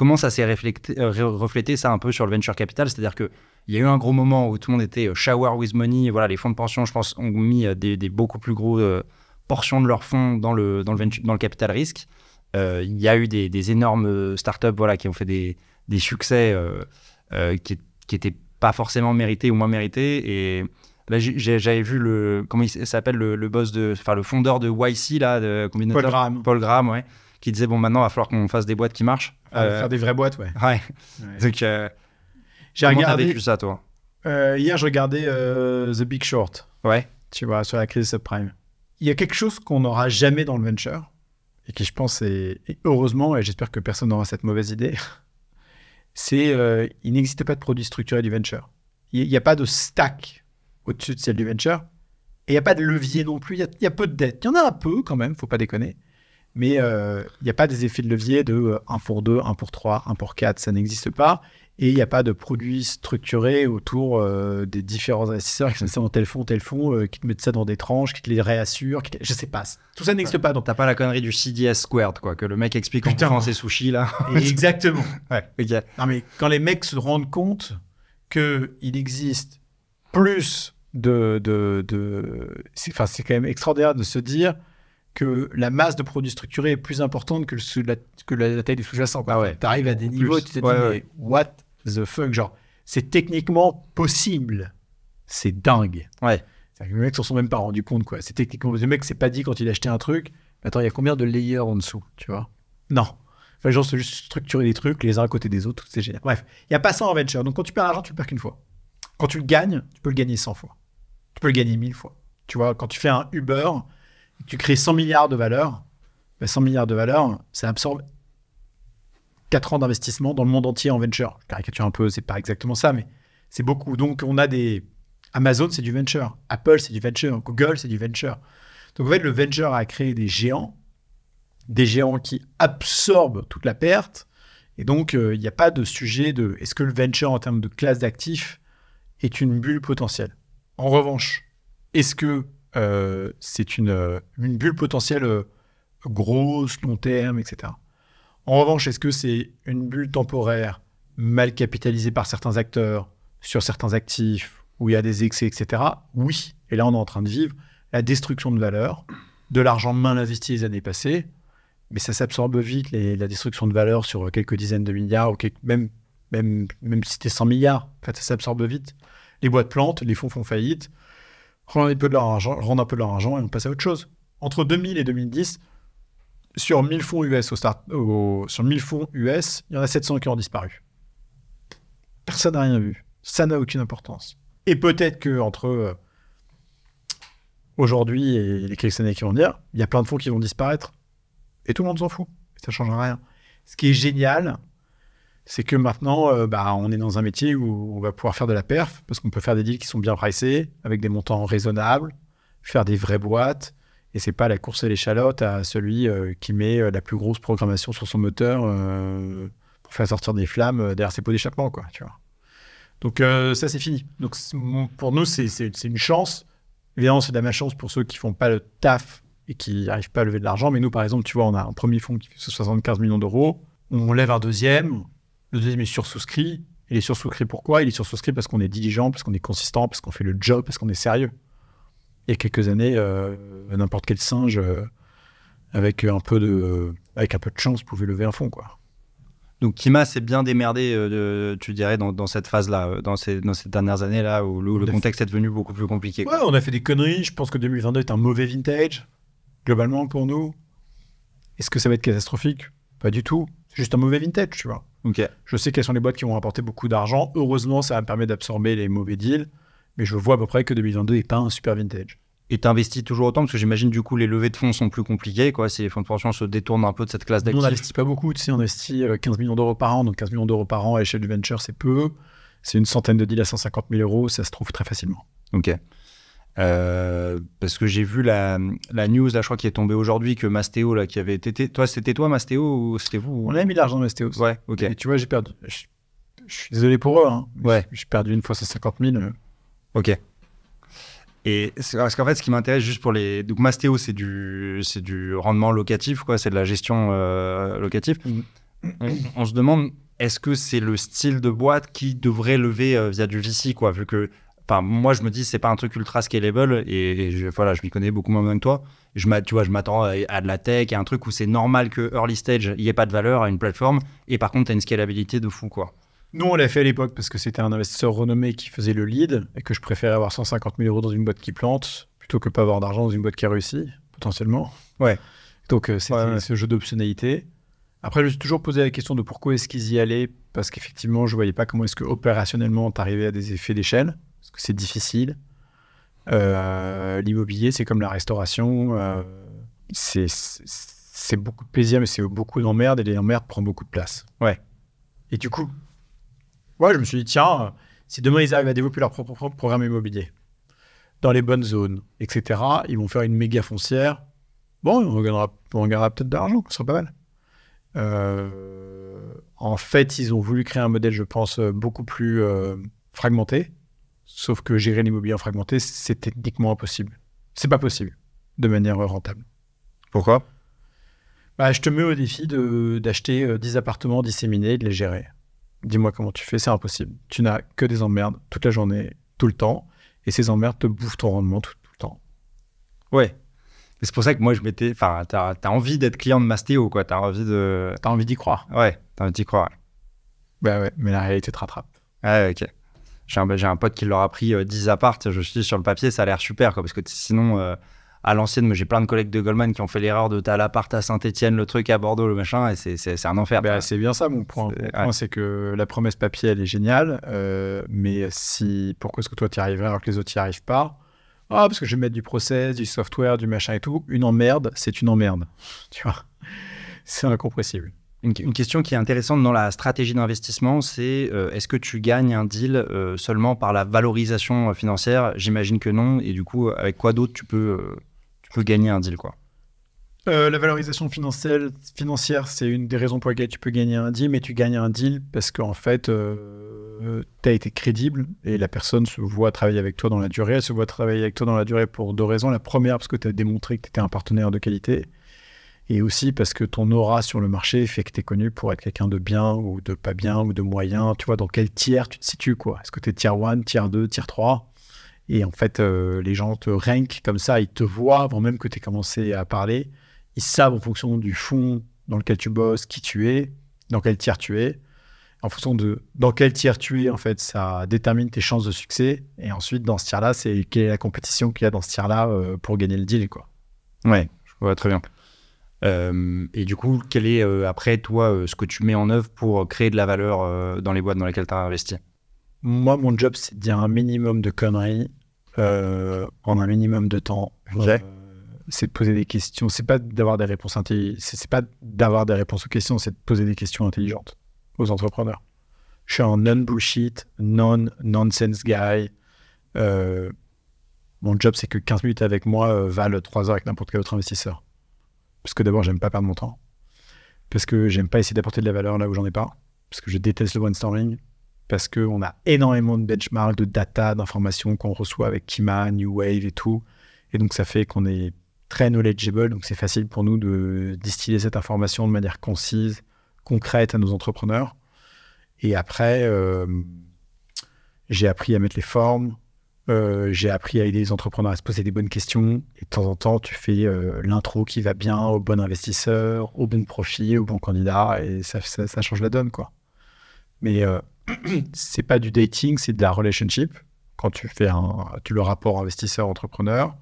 Comment ça s'est euh, reflété, ça un peu sur le venture capital C'est-à-dire qu'il y a eu un gros moment où tout le monde était euh, shower with money. Voilà, les fonds de pension, je pense, ont mis euh, des, beaucoup plus gros portions de leurs fonds dans le, dans le, dans le capital risque. il y a eu des, énormes startups voilà, qui ont fait des, des succès qui n'étaient pas forcément mérités ou moins mérités. Et Là, bah, j'avais vu le comment il s'appelle le, boss de, enfin le fondeur de YC là, de Paul Graham. Paul Graham, ouais qui disait « bon, maintenant, il va falloir qu'on fasse des boîtes qui marchent. Ah, euh, faire des vraies boîtes, ouais. Ouais. Donc, euh, j'ai regardé. vécu ça, toi euh, Hier, je regardais The Big Short. Ouais. Tu vois, sur la crise subprime. Il y a quelque chose qu'on n'aura jamais dans le venture et qui, je pense, est et heureusement, et j'espère que personne n'aura cette mauvaise idée, c'est euh, il n'existe pas de produit structuré du venture. Il n'y a pas de stack au-dessus de celle du venture. Et il n'y a pas de levier non plus. Il y, y, a peu de dettes. Il y en a un peu quand même, faut pas déconner mais euh, il n'y a pas des effets de levier de 1 euh, pour 2, 1 pour 3, 1 pour 4, ça n'existe pas. Et il n'y a pas de produits structurés autour euh, des différents investisseurs qui sont dans tel fonds, tel fonds, qui te mettent ça dans des tranches, qui te les réassurent, qui ne je sais pas. Tout ça n'existe pas. Donc t'as pas la connerie du CDS squared quoi, que le mec explique Putain. en français sushi là. Exactement. ouais. Non mais quand les mecs se rendent compte qu'il existe plus de, de, c'est quand même extraordinaire de se dire que la masse de produits structurés est plus importante que, le, la, que la, taille du sous-jacent. Ah tu arrives à des niveaux, tu te dis, what the fuck, genre, c'est techniquement possible. C'est dingue. Ouais. Les mecs s'en sont même pas rendus compte, quoi. C'est techniquement, le mec s'est pas dit quand il a acheté un truc, attends, il y a combien de layers en dessous, tu vois Non. Enfin, genre, c'est juste structurer des trucs les uns à côté des autres, c'est génial. Bref, il n'y a pas 100 en venture. Donc, quand tu perds l'argent, tu le perds qu'une fois. Quand tu le gagnes, tu peux le gagner 100 fois. Tu peux le gagner 1000 fois. Tu vois, quand tu fais un Uber, tu crées 100 milliards de valeur, 100 ben, milliards de valeur, ça absorbe 4 ans d'investissement dans le monde entier en venture. Je caricature un peu, c'est pas exactement ça, mais c'est beaucoup. Donc, on a des. Amazon, c'est du venture. Apple, c'est du venture. Google, c'est du venture. Donc, en fait, le venture a créé des géants, des géants qui absorbent toute la perte. Et donc, euh, il n'y a pas de sujet de est-ce que le venture en termes de classe d'actifs est une bulle potentielle. En revanche, est-ce que euh, c'est euh, une, bulle potentielle euh, grosse, long terme, etc. En revanche, est-ce que c'est une bulle temporaire mal capitalisée par certains acteurs sur certains actifs où il y a des excès, etc. Oui. Et là, on est en train de vivre la destruction de valeur, de l'argent mal investi les années passées, mais ça s'absorbe vite, la destruction de valeur sur quelques dizaines de milliards, ou même, si c'était 100 milliards, fait, ça s'absorbe vite. Les boîtes plantes, les fonds font faillite, rendre un peu de leur argent, un peu de et on passe à autre chose. Entre 2000 et 2010, sur 1000 fonds US au start, sur fonds US, il y en a 700 qui ont disparu. Personne n'a rien vu. Ça n'a aucune importance. Et peut-être que entre euh, aujourd'hui et les quelques années qui vont venir, il y a plein de fonds qui vont disparaître et tout le monde s'en fout. Ça ne change rien. Ce qui est génial, c'est que maintenant, euh, bah, on est dans un métier où on va pouvoir faire de la perf, parce qu'on peut faire des deals qui sont bien pricés, avec des montants raisonnables, faire des vraies boîtes, et c'est pas la course à l'échalote à celui euh, qui met euh, la plus grosse programmation sur son moteur pour faire sortir des flammes derrière ses pots d'échappement, quoi. Tu vois. Donc ça c'est fini. Donc pour nous c'est une chance. Évidemment c'est de la malchance pour ceux qui font pas le taf et qui n'arrivent pas à lever de l'argent. Mais nous par exemple tu vois on a un premier fonds qui fait 75 millions d'euros, on lève un deuxième, le deuxième est sursouscrit. Il est sursouscrit pourquoi Il est sursouscrit parce qu'on est diligent, parce qu'on est consistant, parce qu'on fait le job, parce qu'on est sérieux. Et quelques années, euh, n'importe quel singe, euh, avec, un peu de, avec un peu de chance, pouvait lever un fond. Quoi. Donc Kima s'est bien démerdé, euh, tu dirais, dans, dans cette phase-là, dans ces, dans ces dernières années-là, où, le contexte est devenu beaucoup plus compliqué. Ouais, on a fait des conneries. Je pense que 2022 est un mauvais vintage, globalement, pour nous. Est-ce que ça va être catastrophique Pas du tout juste un mauvais vintage, tu vois. Ok. Je sais quelles sont les boîtes qui vont rapporter beaucoup d'argent. Heureusement, ça me permet d'absorber les mauvais deals, mais je vois à peu près que 2022 n'est pas un super vintage. Et tu investis toujours autant parce que j'imagine du coup les levées de fonds sont plus compliquées. Quoi. Si les fonds de pension se détournent un peu de cette classe d'actifs. On n'investit pas beaucoup, tu sais, on investit 15 euh, millions d'euros par an. Donc 15 millions d'euros par an à l'échelle du venture, c'est peu. C'est une centaine de deals à 150 000 euros, ça se trouve très facilement. Ok. Euh, parce que j'ai vu la, la, news, là, je crois, qui est tombée aujourd'hui, que Mastéo, là, qui avait été. Toi, c'était toi, Mastéo, ou c'était vous On a mis de l'argent, Mastéo. Ouais, ok. Et tu vois, j'ai perdu. Je, suis désolé pour eux. Hein. ouais. J'ai perdu une fois 150 000. Euh. Ok. Et parce qu'en fait, ce qui m'intéresse juste pour les. Donc, Mastéo, c'est du, c'est du rendement locatif, quoi, c'est de la gestion euh, locative. Mm-hmm. On, on se demande, est-ce que c'est le style de boîte qui devrait lever via du VC, quoi, vu que moi, je me dis, c'est pas un truc ultra scalable et, je, voilà, je m'y connais beaucoup moins bien que toi. Je vois, je m'attends à, de la tech, à un truc où c'est normal que early stage, il n'y ait pas de valeur à une plateforme et par contre, tu as une scalabilité de fou, quoi. Nous, on l'a fait à l'époque parce que c'était un investisseur renommé qui faisait le lead et que je préférais avoir 150 000 euros dans une boîte qui plante plutôt que pas avoir d'argent dans une boîte qui a réussi, potentiellement. Ouais. Donc, euh, c'est ce jeu d'optionnalité. Après, je me suis toujours posé la question de pourquoi est-ce qu'ils y allaient parce qu'effectivement, je voyais pas comment est-ce que opérationnellement, t'arrivais à des effets d'échelle parce que c'est difficile. Euh, l'immobilier, c'est comme la restauration. Euh, c'est beaucoup de plaisir, mais c'est beaucoup d'emmerdes, et les prend beaucoup de place. Ouais. Et du coup, je me suis dit, tiens, si demain ils arrivent à développer leur propre programme immobilier, dans les bonnes zones, etc., ils vont faire une méga foncière. Bon, on gagnera, on peut-être de l'argent, ce sera pas mal. Euh, en fait, ils ont voulu créer un modèle, je pense, beaucoup plus fragmenté. Sauf que gérer l'immobilier en fragmenté, c'est techniquement impossible. C'est pas possible de manière rentable. Pourquoi bah, Je te mets au défi d'acheter 10 euh, appartements disséminés et de les gérer. Dis-moi comment tu fais, c'est impossible. Tu n'as que des emmerdes toute la journée, tout le temps, et ces emmerdes te bouffent ton rendement tout, le temps. Ouais. C'est pour ça que moi, je m'étais. Enfin, t'as as envie d'être client de Mastéo, quoi. T'as envie de. T'as envie d'y croire. Ouais, t'as envie d'y croire. Ouais. Bah ouais, mais la réalité te rattrape. Ah ouais, ok. J'ai un, pote qui leur a pris 10 euh, appartes. Je suis sur le papier, ça a l'air super, parce que sinon euh, à l'ancienne, j'ai plein de collègues de Goldman qui ont fait l'erreur de t'as l'appart à Saint-Etienne, le truc à Bordeaux, le machin, et c'est un enfer. Bah, c'est bien ça mon point. Mon c'est que la promesse papier, elle est géniale, euh, mais si pourquoi est-ce que toi t'y arriverais alors que les autres n'y arrivent pas Ah, parce que je vais mettre du process, du software, du machin et tout. Une emmerde, c'est une emmerde. Tu vois C'est incompressible. Une, question qui est intéressante dans la stratégie d'investissement, c'est euh, est-ce que tu gagnes un deal euh, seulement par la valorisation euh, financière J'imagine que non. Et du coup, avec quoi d'autre tu peux, peux gagner un deal quoi La valorisation financière, financière c'est une des raisons pour lesquelles tu peux gagner un deal, mais tu gagnes un deal parce qu'en fait, tu as été crédible et la personne se voit travailler avec toi dans la durée. Elle se voit travailler avec toi dans la durée pour deux raisons. La première, parce que tu as démontré que tu étais un partenaire de qualité et aussi parce que ton aura sur le marché fait que tu es connu pour être quelqu'un de bien ou de pas bien ou de moyen. Tu vois, dans quel tiers tu te situes, quoi. Est-ce que tu es tier 1, tier 2, tier 3 Et en fait, euh, les gens te rankent comme ça, ils te voient avant même que tu aies commencé à parler. Ils savent en fonction du fond dans lequel tu bosses, qui tu es, dans quel tiers tu es. En fonction de dans quel tiers tu es, en fait, ça détermine tes chances de succès. Et ensuite, dans ce tiers-là, c'est quelle est la compétition qu'il y a dans ce tiers-là euh, pour gagner le deal, quoi. Ouais, je vois très bien. Euh, et du coup, quel est euh, après toi euh, ce que tu mets en œuvre pour créer de la valeur dans les boîtes dans lesquelles tu as investi Moi, mon job, c'est de dire un minimum de conneries en un minimum de temps. c'est de poser des questions. C'est pas d'avoir des réponses C'est pas d'avoir des réponses aux questions. C'est de poser des questions intelligentes aux entrepreneurs. Je suis un non-bullshit, non-nonsense guy. mon job, c'est que 15 minutes avec moi valent 3 heures avec n'importe quel autre investisseur. Parce que d'abord, j'aime pas perdre mon temps. Parce que j'aime pas essayer d'apporter de la valeur là où j'en ai pas. Parce que je déteste le brainstorming. Parce qu'on a énormément de benchmarks, de data, d'informations qu'on reçoit avec Kima, New Wave et tout. Et donc, ça fait qu'on est très knowledgeable. Donc, c'est facile pour nous de distiller cette information de manière concise, concrète à nos entrepreneurs. Et après, euh, j'ai appris à mettre les formes, euh, j'ai appris à aider les entrepreneurs à se poser des bonnes questions. Et de temps en temps, tu fais euh, l'intro qui va bien au bon investisseur, au bon profil, au bon candidat, et ça, change la donne, quoi. Mais euh, c'est pas du dating, c'est de la relationship. Quand tu fais tu le rapport investisseur-entrepreneur,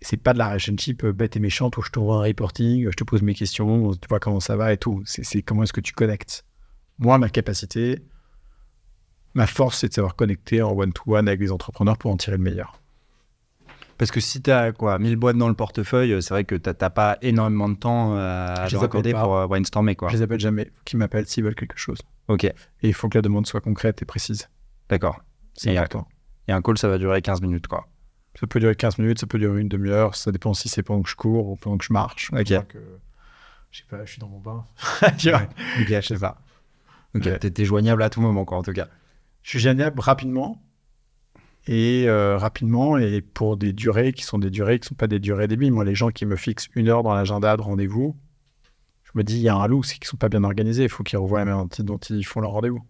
c'est pas de la relationship bête et méchante où je t'envoie un reporting, je te pose mes questions, tu vois comment ça va et tout. C'est, c'est comment est-ce que tu connectes. Moi, ma capacité, ma force, c'est de savoir connecter en one-to-one avec les entrepreneurs pour en tirer le meilleur. Parce que si tu as quoi, 1000 boîtes dans le portefeuille, c'est vrai que tu n'as pas énormément de temps euh, à les accorder pour euh, brainstormer. Quoi. Je les appelle jamais. Qui m'appellent s'ils veulent quelque chose. OK. Et il faut que la demande soit concrète et précise. D'accord. C'est euh, important. Et un call, ça va durer 15 minutes. quoi. Ça peut durer 15 minutes, ça peut durer une demi-heure. Ça dépend si c'est pendant que je cours ou pendant que je marche. OK. je sais pas, je suis dans mon bain. tu OK, je sais pas. Ok, t'es joignable à tout moment, quoi, en tout cas. Je suis gagnable rapidement et euh, rapidement et pour des durées qui sont des durées qui ne sont pas des durées débiles. Moi, les gens qui me fixent une heure dans l'agenda de rendez-vous, je me dis, il y a un loup, c'est qu'ils ne sont pas bien organisés, il faut qu'ils revoient la manière dont ils font leur rendez-vous.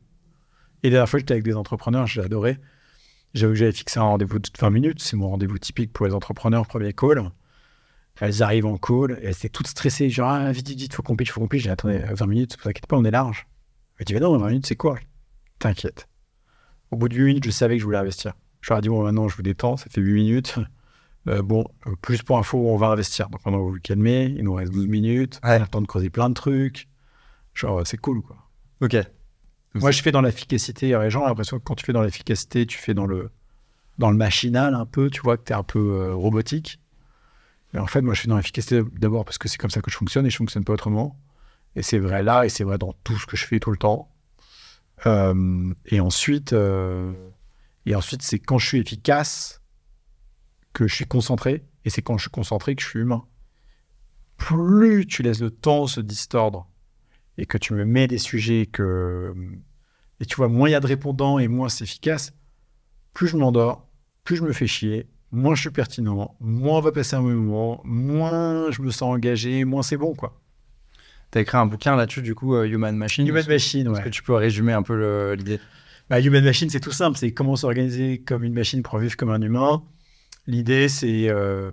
Et la dernière fois, j'étais avec des entrepreneurs, j'ai adoré. J'avais fixé un rendez-vous de 20 minutes, c'est mon rendez-vous typique pour les entrepreneurs, premier call. Elles arrivent en call, elles étaient toutes stressées, genre, ah, vite, vite, vite, faut qu'on il faut qu'on pitch. J'ai attendu 20 minutes, vous inquiétez pas, on est large. Elle dit, mais non, 20 minutes, c'est quoi T'inquiète. Au bout de 8 minutes, je savais que je voulais investir. Je leur ai dit, bon, maintenant, je vous détends, ça fait 8 minutes. Euh, bon, euh, plus pour info, on va investir. Donc, maintenant, vous vous calmez, il nous reste 12 minutes, on a le temps de creuser plein de trucs. Genre, c'est cool, quoi. Ok. Moi, je fais dans l'efficacité. des euh, gens ont l'impression que quand tu fais dans l'efficacité, tu fais dans le, dans le machinal un peu, tu vois, que tu es un peu robotique. Mais en fait, moi, je fais dans l'efficacité d'abord parce que c'est comme ça que je fonctionne et je fonctionne pas autrement. Et c'est vrai là et c'est vrai dans tout ce que je fais tout le temps. Euh, et ensuite, euh, ensuite, c'est quand je suis efficace que je suis concentré, et c'est quand je suis concentré que je suis humain. Plus tu laisses le temps se distordre et que tu me mets des sujets que et tu vois moins il y a de répondants et moins c'est efficace, plus je m'endors, plus je me fais chier, moins je suis pertinent, moins on va passer un moment, moins je me sens engagé, moins c'est bon quoi. Tu as écrit un bouquin là-dessus, du coup, euh, Human Machine. Human Machine, Machine, Est-ce que tu peux résumer un peu l'idée bah, Human Machine, c'est tout simple. C'est comment s'organiser comme une machine pour vivre comme un humain. L'idée, c'est euh,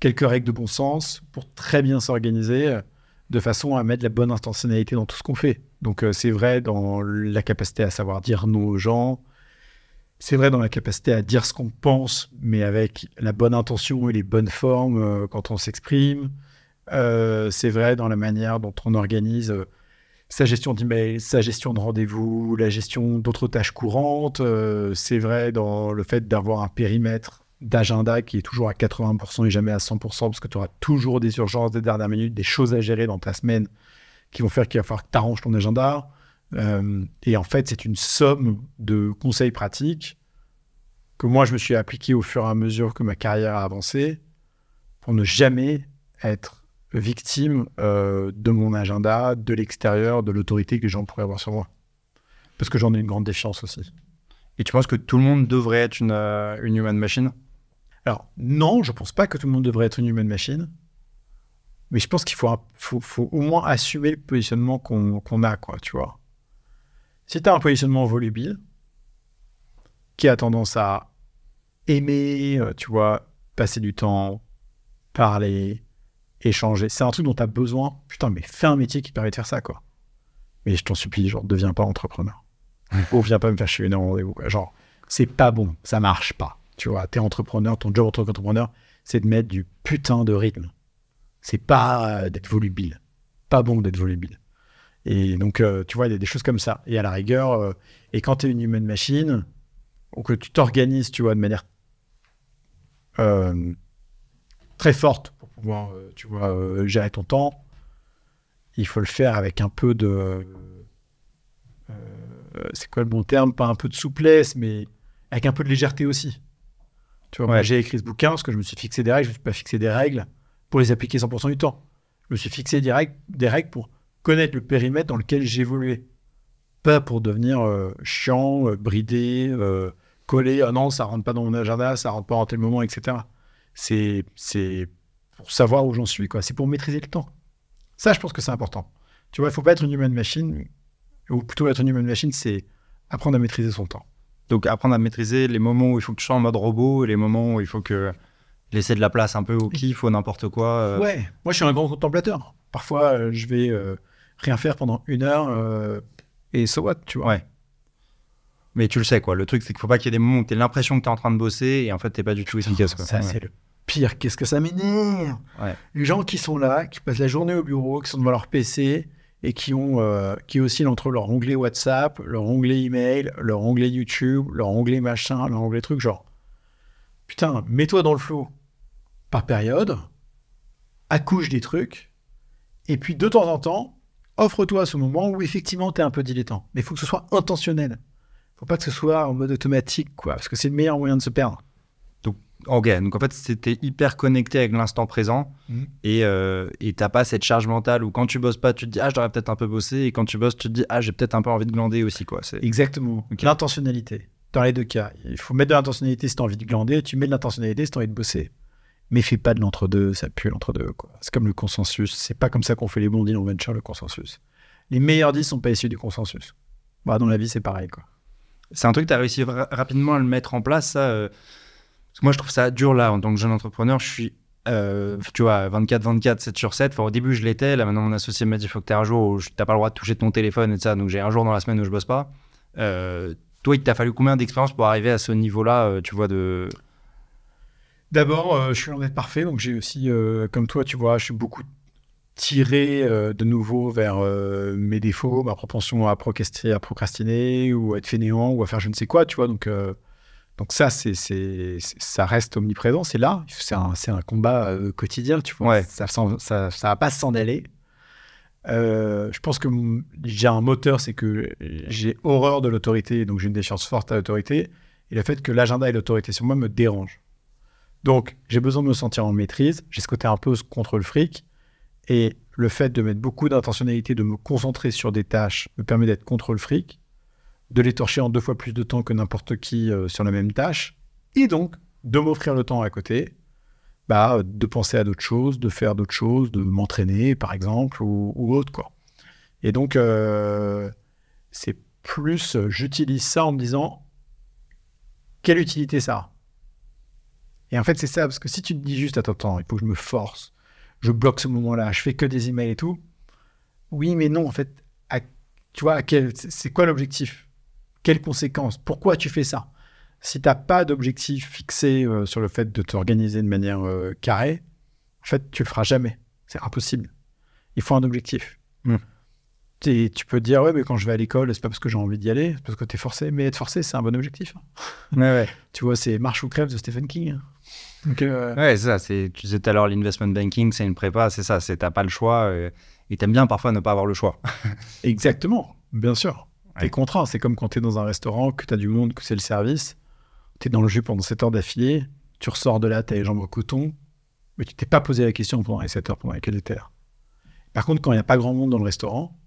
quelques règles de bon sens pour très bien s'organiser euh, de façon à mettre la bonne intentionnalité dans tout ce qu'on fait. Donc, c'est vrai dans la capacité à savoir dire non aux gens. C'est vrai dans la capacité à dire ce qu'on pense, mais avec la bonne intention et les bonnes formes quand on s'exprime. Euh, c'est vrai dans la manière dont on organise euh, sa gestion d'email, sa gestion de rendez-vous, la gestion d'autres tâches courantes. Euh, c'est vrai dans le fait d'avoir un périmètre d'agenda qui est toujours à 80% et jamais à 100% parce que tu auras toujours des urgences des dernières minutes, des choses à gérer dans ta semaine qui vont faire qu'il va falloir que tu arranges ton agenda. et en fait, c'est une somme de conseils pratiques que moi, je me suis appliqué au fur et à mesure que ma carrière a avancé pour ne jamais être victime euh, de mon agenda, de l'extérieur, de l'autorité que les gens pourraient avoir sur moi. Parce que j'en ai une grande défiance aussi. Et tu penses que tout le monde devrait être une, euh, une human machine Alors, non, je pense pas que tout le monde devrait être une human machine. Mais je pense qu'il faut, faut, faut, au moins assumer le positionnement qu'on a, quoi, tu vois. Si tu as un positionnement volubile, qui a tendance à aimer, euh, tu vois, passer du temps, parler, échanger, C'est un truc dont tu as besoin. Putain, mais fais un métier qui permet de faire ça, quoi. Mais je t'en supplie, genre, deviens pas entrepreneur. Ou viens pas me faire chier rendez-vous, Genre, c'est pas bon, ça marche pas. Tu vois, t'es entrepreneur, ton job en tant qu'entrepreneur, c'est de mettre du putain de rythme. C'est pas euh, d'être volubile. Pas bon d'être volubile. Et donc, euh, tu vois, il y a des choses comme ça. Et à la rigueur, euh, et quand tu es une humaine machine, ou que tu t'organises, tu vois, de manière très forte euh, tu vois, euh, gérer ton temps, il faut le faire avec un peu de. Euh, c'est quoi le bon terme Pas un peu de souplesse, mais avec un peu de légèreté aussi. Tu vois, j'ai écrit ce bouquin parce que je me suis fixé des règles, je ne me suis pas fixé des règles pour les appliquer 100% du temps. Je me suis fixé des règles, des règles pour connaître le périmètre dans lequel j'évoluais. Pas pour devenir chiant, bridé, collé, ah non, ça rentre pas dans mon agenda, ça rentre pas en tel moment, etc. C'est pour savoir où j'en suis. quoi. C'est pour maîtriser le temps. Ça, je pense que c'est important. Tu vois, il ne faut pas être une human machine, ou plutôt être une human machine, c'est apprendre à maîtriser son temps. Donc apprendre à maîtriser les moments où il faut que tu sois en mode robot et les moments où il faut que laisser de la place un peu au kiff, ou n'importe quoi. Euh. Ouais, moi je suis un grand contemplateur. Parfois, euh, je vais euh, rien faire pendant une heure et so what, tu vois. Ouais. Mais tu le sais, quoi. Le truc, c'est qu'il faut pas qu'il y ait des moments où tu as l'impression que tu es en train de bosser et en fait, tu pas du tout efficace. Ça, c'est le pire, qu'est-ce que ça m'énerve Les gens qui sont là, qui passent la journée au bureau, qui sont devant leur PC et qui ont euh, qui oscillent entre leur onglet WhatsApp, leur onglet email, leur onglet YouTube, leur onglet machin, leur onglet truc, genre. Putain, mets-toi dans le flot par période, accouche des trucs, et puis de temps en temps, offre-toi à ce moment où effectivement tu es un peu dilettant. Mais il faut que ce soit intentionnel. faut pas que ce soit en mode automatique, quoi, parce que c'est le meilleur moyen de se perdre. Ok, donc en fait, c'était hyper connecté avec l'instant présent mm. euh, et t'as pas cette charge mentale où quand tu bosses pas, tu te dis ah, j'aurais peut-être un peu bossé et quand tu bosses, tu te dis ah, j'ai peut-être un peu envie de glander aussi. quoi. Exactement. L'intentionnalité, dans les deux cas. Il faut mettre de l'intentionnalité si t'as envie de glander, tu mets de l'intentionnalité si t'as envie de bosser. Mais fais pas de l'entre-deux, ça pue l'entre-deux. C'est comme le consensus, c'est pas comme ça qu'on fait les bons deals en venture, le consensus. Les meilleurs deals sont pas issus du consensus. Bah, dans la vie, c'est pareil. quoi. C'est un truc, tu as réussi rapidement à le mettre en place, ça euh, moi, je trouve ça dur là, en tant que jeune entrepreneur, je suis euh, tu vois, 24-24, 7 sur 7. Enfin, au début, je l'étais. Là, maintenant, mon associé m'a dit il faut que tu aies un jour où tu n'as pas le droit de toucher ton téléphone et tout ça. Donc, j'ai un jour dans la semaine où je bosse pas. Euh, toi, il t'a fallu combien d'expérience pour arriver à ce niveau-là, euh, tu vois, de. D'abord, je suis en être parfait. Donc, j'ai aussi, comme toi, tu vois, je suis beaucoup tiré de nouveau vers mes défauts, ma propension à procrastiner, à procrastiner ou à être fainéant ou à faire je ne sais quoi, tu vois. Donc, donc ça, ça reste omniprésent, c'est là, c'est un, combat euh, quotidien, tu vois. Ça, ça, va pas s'en aller. Euh, je pense que j'ai un moteur, c'est que j'ai horreur de l'autorité, donc j'ai une défiance forte à l'autorité, et le fait que l'agenda et l'autorité sur moi me dérangent. Donc j'ai besoin de me sentir en maîtrise, j'ai ce côté un peu contre le fric, et le fait de mettre beaucoup d'intentionnalité, de me concentrer sur des tâches, me permet d'être contre le fric, de les torcher en deux fois plus de temps que n'importe qui euh, sur la même tâche, et donc de m'offrir le temps à côté, bah, de penser à d'autres choses, de faire d'autres choses, de m'entraîner par exemple, ou, autre. Quoi. Et donc, euh, c'est plus, euh, j'utilise ça en me disant, quelle utilité ça a Et en fait, c'est ça, parce que si tu te dis juste, attends, attends, il faut que je me force, je bloque ce moment-là, je fais que des emails et tout, oui, mais non, en fait, tu vois, c'est quoi l'objectif quelles conséquences Pourquoi tu fais ça Si tu n'as pas d'objectif fixé euh, sur le fait de t'organiser de manière euh, carrée, en fait, tu le feras jamais. C'est impossible. Il faut un objectif. Hmm. tu peux dire, Oui, mais quand je vais à l'école, c'est pas parce que j'ai envie d'y aller, c'est parce que tu es forcé. Mais être forcé, c'est un bon objectif. Hein. tu vois, c'est Marche ou crève de Stephen King. Hein. Donc, euh, Ouais, c'est ça. C'est, tu disais tout à l'heure, l'investment banking, c'est une prépa, c'est ça. C'est, n'as pas le choix. Il et t'aimes bien parfois ne pas avoir le choix. Exactement, bien sûr. T'es contraint. C'est comme quand t'es dans un restaurant, que t'as du monde, que c'est le service. T'es dans le jus pendant 7 heures d'affilée. Tu ressors de là, t'as les jambes au coton. Mais tu t'es pas posé la question pendant les 7 heures pendant lesquelles t'étais Par contre, quand il n'y a pas grand monde dans le restaurant,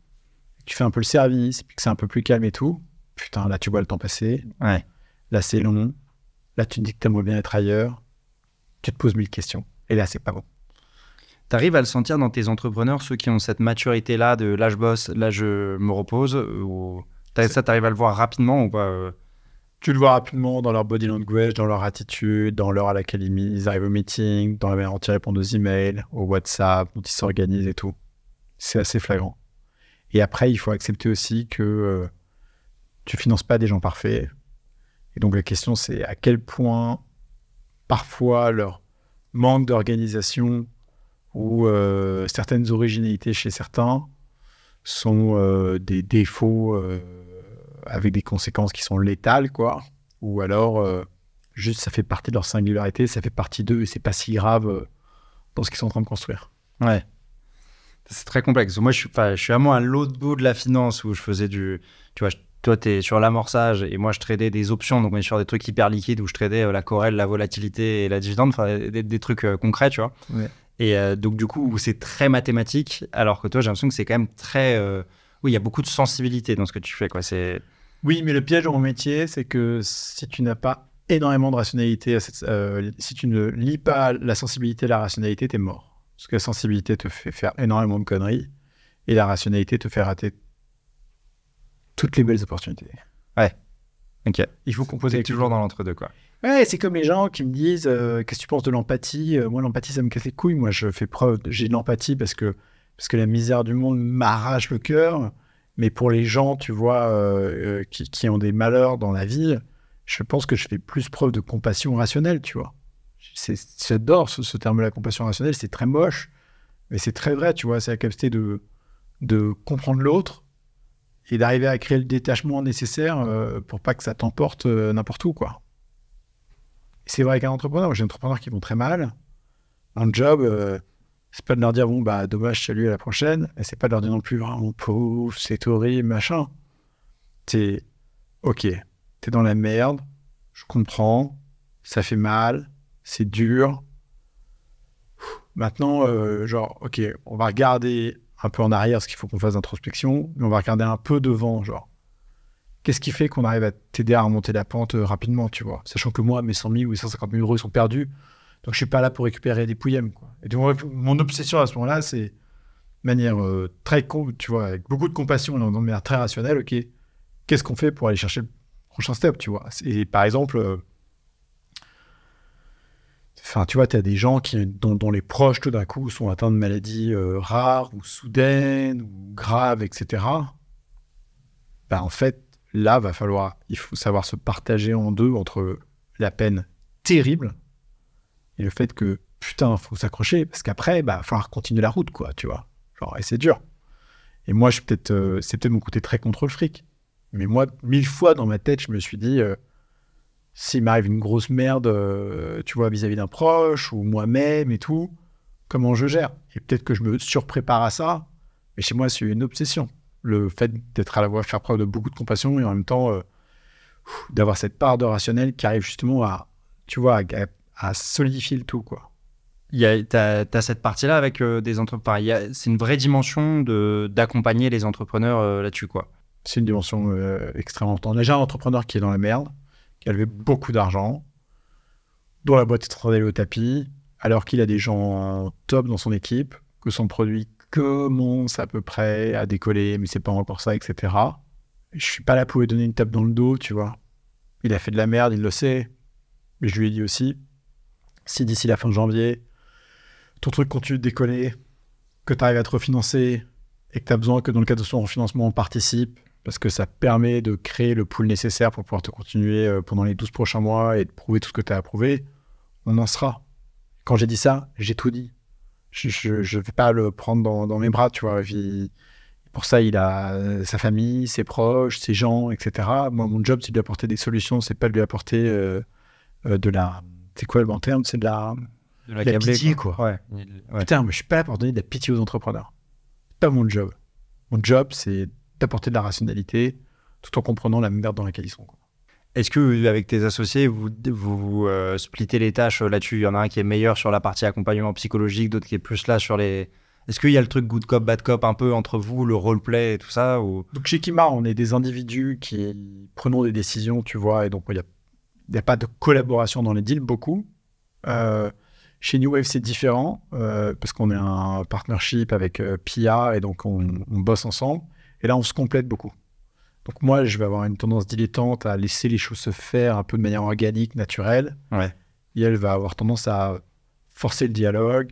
tu fais un peu le service, puis que c'est un peu plus calme et tout. Putain, là, tu vois le temps passer. Ouais. Là, c'est long. Là, tu te dis que t'aimerais bien être ailleurs. Tu te poses mille questions. Et là, c'est pas bon. Tu arrives à le sentir dans tes entrepreneurs, ceux qui ont cette maturité-là de là je bosse, là je me repose, ou ça, t'arrives à le voir rapidement ou pas euh? Tu le vois rapidement dans leur body language, dans leur attitude, dans l'heure à laquelle ils arrivent au meeting, dans la manière dont ils répondent aux emails, au WhatsApp, dont ils s'organisent et tout. C'est assez flagrant. Et après, il faut accepter aussi que euh, tu finances pas des gens parfaits. Et donc la question, c'est à quel point parfois leur manque d'organisation ou euh, certaines originalités chez certains sont des défauts avec des conséquences qui sont létales, quoi. Ou alors, euh, juste, ça fait partie de leur singularité, ça fait partie d'eux et c'est pas si grave euh, dans ce qu'ils sont en train de construire. Ouais. C'est très complexe. Moi, je suis, je suis vraiment à l'autre bout de la finance où je faisais du. Tu vois, toi, tu es sur l'amorçage et moi, je tradais des options. Donc, on est sur des trucs hyper liquides où je tradais euh, la corrèle, la volatilité et la dividende, des, des, trucs concrets, tu vois. Ouais. Et donc, du coup, c'est très mathématique, alors que toi, j'ai l'impression que c'est quand même très oui, il y a beaucoup de sensibilité dans ce que tu fais. Quoi. Oui, mais le piège dans mon métier, c'est que si tu n'as pas énormément de rationalité, euh, si tu ne lis pas la sensibilité et la rationalité, t'es mort. Parce que la sensibilité te fait faire énormément de conneries et la rationalité te fait rater toutes les belles opportunités. Ouais. Ok. Il faut composer toujours dans l'entre-deux, quoi. Ouais, c'est comme les gens qui me disent euh, Qu'est-ce que tu penses de l'empathie euh, Moi, l'empathie, ça me casse les couilles. Moi, je fais preuve, j'ai de l'empathie parce que parce que la misère du monde m'arrache le cœur. Mais pour les gens, tu vois, euh, euh, qui, ont des malheurs dans la vie, je pense que je fais plus preuve de compassion rationnelle, tu vois. J'adore ce, ce terme la compassion rationnelle, c'est très moche, mais c'est très vrai, tu vois. C'est la capacité de, de comprendre l'autre et d'arriver à créer le détachement nécessaire euh, pour pas que ça t'emporte n'importe où, quoi. C'est vrai qu'un entrepreneur, j'ai des entrepreneurs qui vont très mal. Un job, c'est pas de leur dire bon bah dommage salut à la prochaine et c'est pas de leur dire non plus vraiment pauvre c'est horrible machin t'es ok t'es dans la merde je comprends ça fait mal c'est dur maintenant euh, genre ok on va regarder un peu en arrière parce qu'il faut qu'on fasse d'introspection mais on va regarder un peu devant genre qu'est-ce qui fait qu'on arrive à t'aider à remonter la pente euh, rapidement tu vois sachant que moi mes 100 000 ou 150 000 euros sont perdus donc je suis pas là pour récupérer des pouillèmes. Quoi. Et mon obsession à ce moment-là, c'est de manière euh, très très, tu vois, avec beaucoup de compassion et de manière très rationnelle, ok, qu'est-ce qu'on fait pour aller chercher le prochain step, tu vois. Et par exemple, euh, enfin, tu vois, tu as des gens qui, dont, les proches tout d'un coup sont atteints de maladies euh, rares ou soudaines ou graves, etc. Ben, en fait, là, va falloir, il faut savoir se partager en deux entre la peine terrible et le fait que putain, faut s'accrocher parce qu'après, il bah, va falloir continuer la route, quoi, tu vois. Genre, et c'est dur. Et moi, je peut-être, euh, c'est peut-être mon côté très contre le fric. Mais moi, mille fois dans ma tête, je me suis dit, euh, s'il m'arrive une grosse merde, euh, tu vois, vis-à-vis d'un proche ou moi-même et tout, comment je gère Et peut-être que je me surprépare à ça, mais chez moi, c'est une obsession. Le fait d'être à la voie, faire preuve de beaucoup de compassion et en même temps d'avoir cette part de rationnel qui arrive justement à, tu vois, à à solidifier le tout, quoi. Tu as, cette partie-là avec euh, des entreprises. C'est une vraie dimension d'accompagner les entrepreneurs euh, là-dessus, quoi. C'est une dimension euh, extrêmement importante. Déjà, un entrepreneur qui est dans la merde, qui a levé beaucoup d'argent, dont la boîte est en au tapis, alors qu'il a des gens top dans son équipe, que son produit commence à peu près à décoller, mais c'est pas encore ça, etc. Je suis pas là pour lui donner une tape dans le dos, tu vois. Il a fait de la merde, il le sait. Mais je lui ai dit aussi, si d'ici la fin de janvier, ton truc continue de décoller, que tu arrives à te refinancer et que tu as besoin que dans le cadre de son refinancement, on participe parce que ça permet de créer le pool nécessaire pour pouvoir te continuer euh, pendant les 12 prochains mois et de prouver tout ce que tu as approuvé, on en sera. Quand j'ai dit ça, j'ai tout dit. Je ne vais pas le prendre dans, mes bras, tu vois. pour ça, il a sa famille, ses proches, ses gens, etc. Moi, mon job, c'est de lui apporter des solutions, c'est pas de lui apporter euh, euh, de la c'est quoi le bon terme C'est de la, pitié, quoi. Ouais. Putain, mais je suis pas là pour donner de la pitié aux entrepreneurs. pas mon job. Mon job, c'est d'apporter de la rationalité tout en comprenant la merde dans laquelle ils sont. Est-ce que euh, avec tes associés, vous vous, vous euh, splittez les tâches euh, là-dessus Il y en a un qui est meilleur sur la partie accompagnement psychologique, d'autres qui est plus là sur les. Est-ce qu'il y a le truc good cop, bad cop un peu entre vous, le roleplay et tout ça ou... Donc chez Kimar, on est des individus qui prenons des décisions, tu vois, et donc il y a il n'y a pas de collaboration dans les deals, beaucoup. Euh, chez New Wave, c'est différent euh, parce qu'on est un partnership avec euh, PIA et donc on, bosse ensemble. Et là, on se complète beaucoup. Donc moi, je vais avoir une tendance dilettante à laisser les choses se faire un peu de manière organique, naturelle. Et elle va avoir tendance à forcer le dialogue,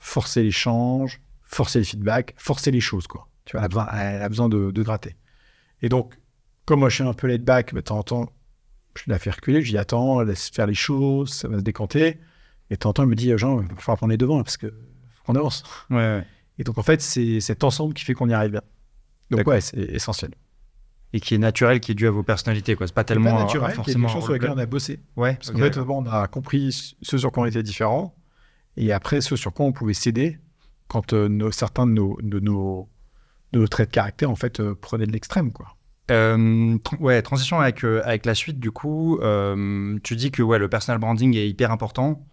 forcer l'échange, forcer le feedback, forcer les choses. Quoi. Tu vois, elle a besoin, de, de, gratter. Et donc, comme moi, je suis un peu laid back, bah, mais entends je la fais reculer, je dis attends, laisse faire les choses, ça va se décanter. Et de temps en temps, il me dit, Jean, il va falloir prendre les parce que faut qu'on avance. Ouais, Et donc, en fait, c'est cet ensemble qui fait qu'on y arrive bien. Donc, ouais, c'est essentiel. Et qui est naturel, qui est dû à vos personnalités, quoi. C'est pas tellement euh, naturel, forcément. C'est sur lesquelles on a bossé. Ouais. Parce qu'en fait, on a compris ce sur quoi on était différent, et après, ce sur quoi on pouvait céder quand euh, certains de nos, de nos, nos traits de caractère, en fait, euh, prenaient de l'extrême, quoi. Euh, ouais, transition avec, euh, avec la suite, du coup, euh, tu dis que ouais, le personal branding est hyper important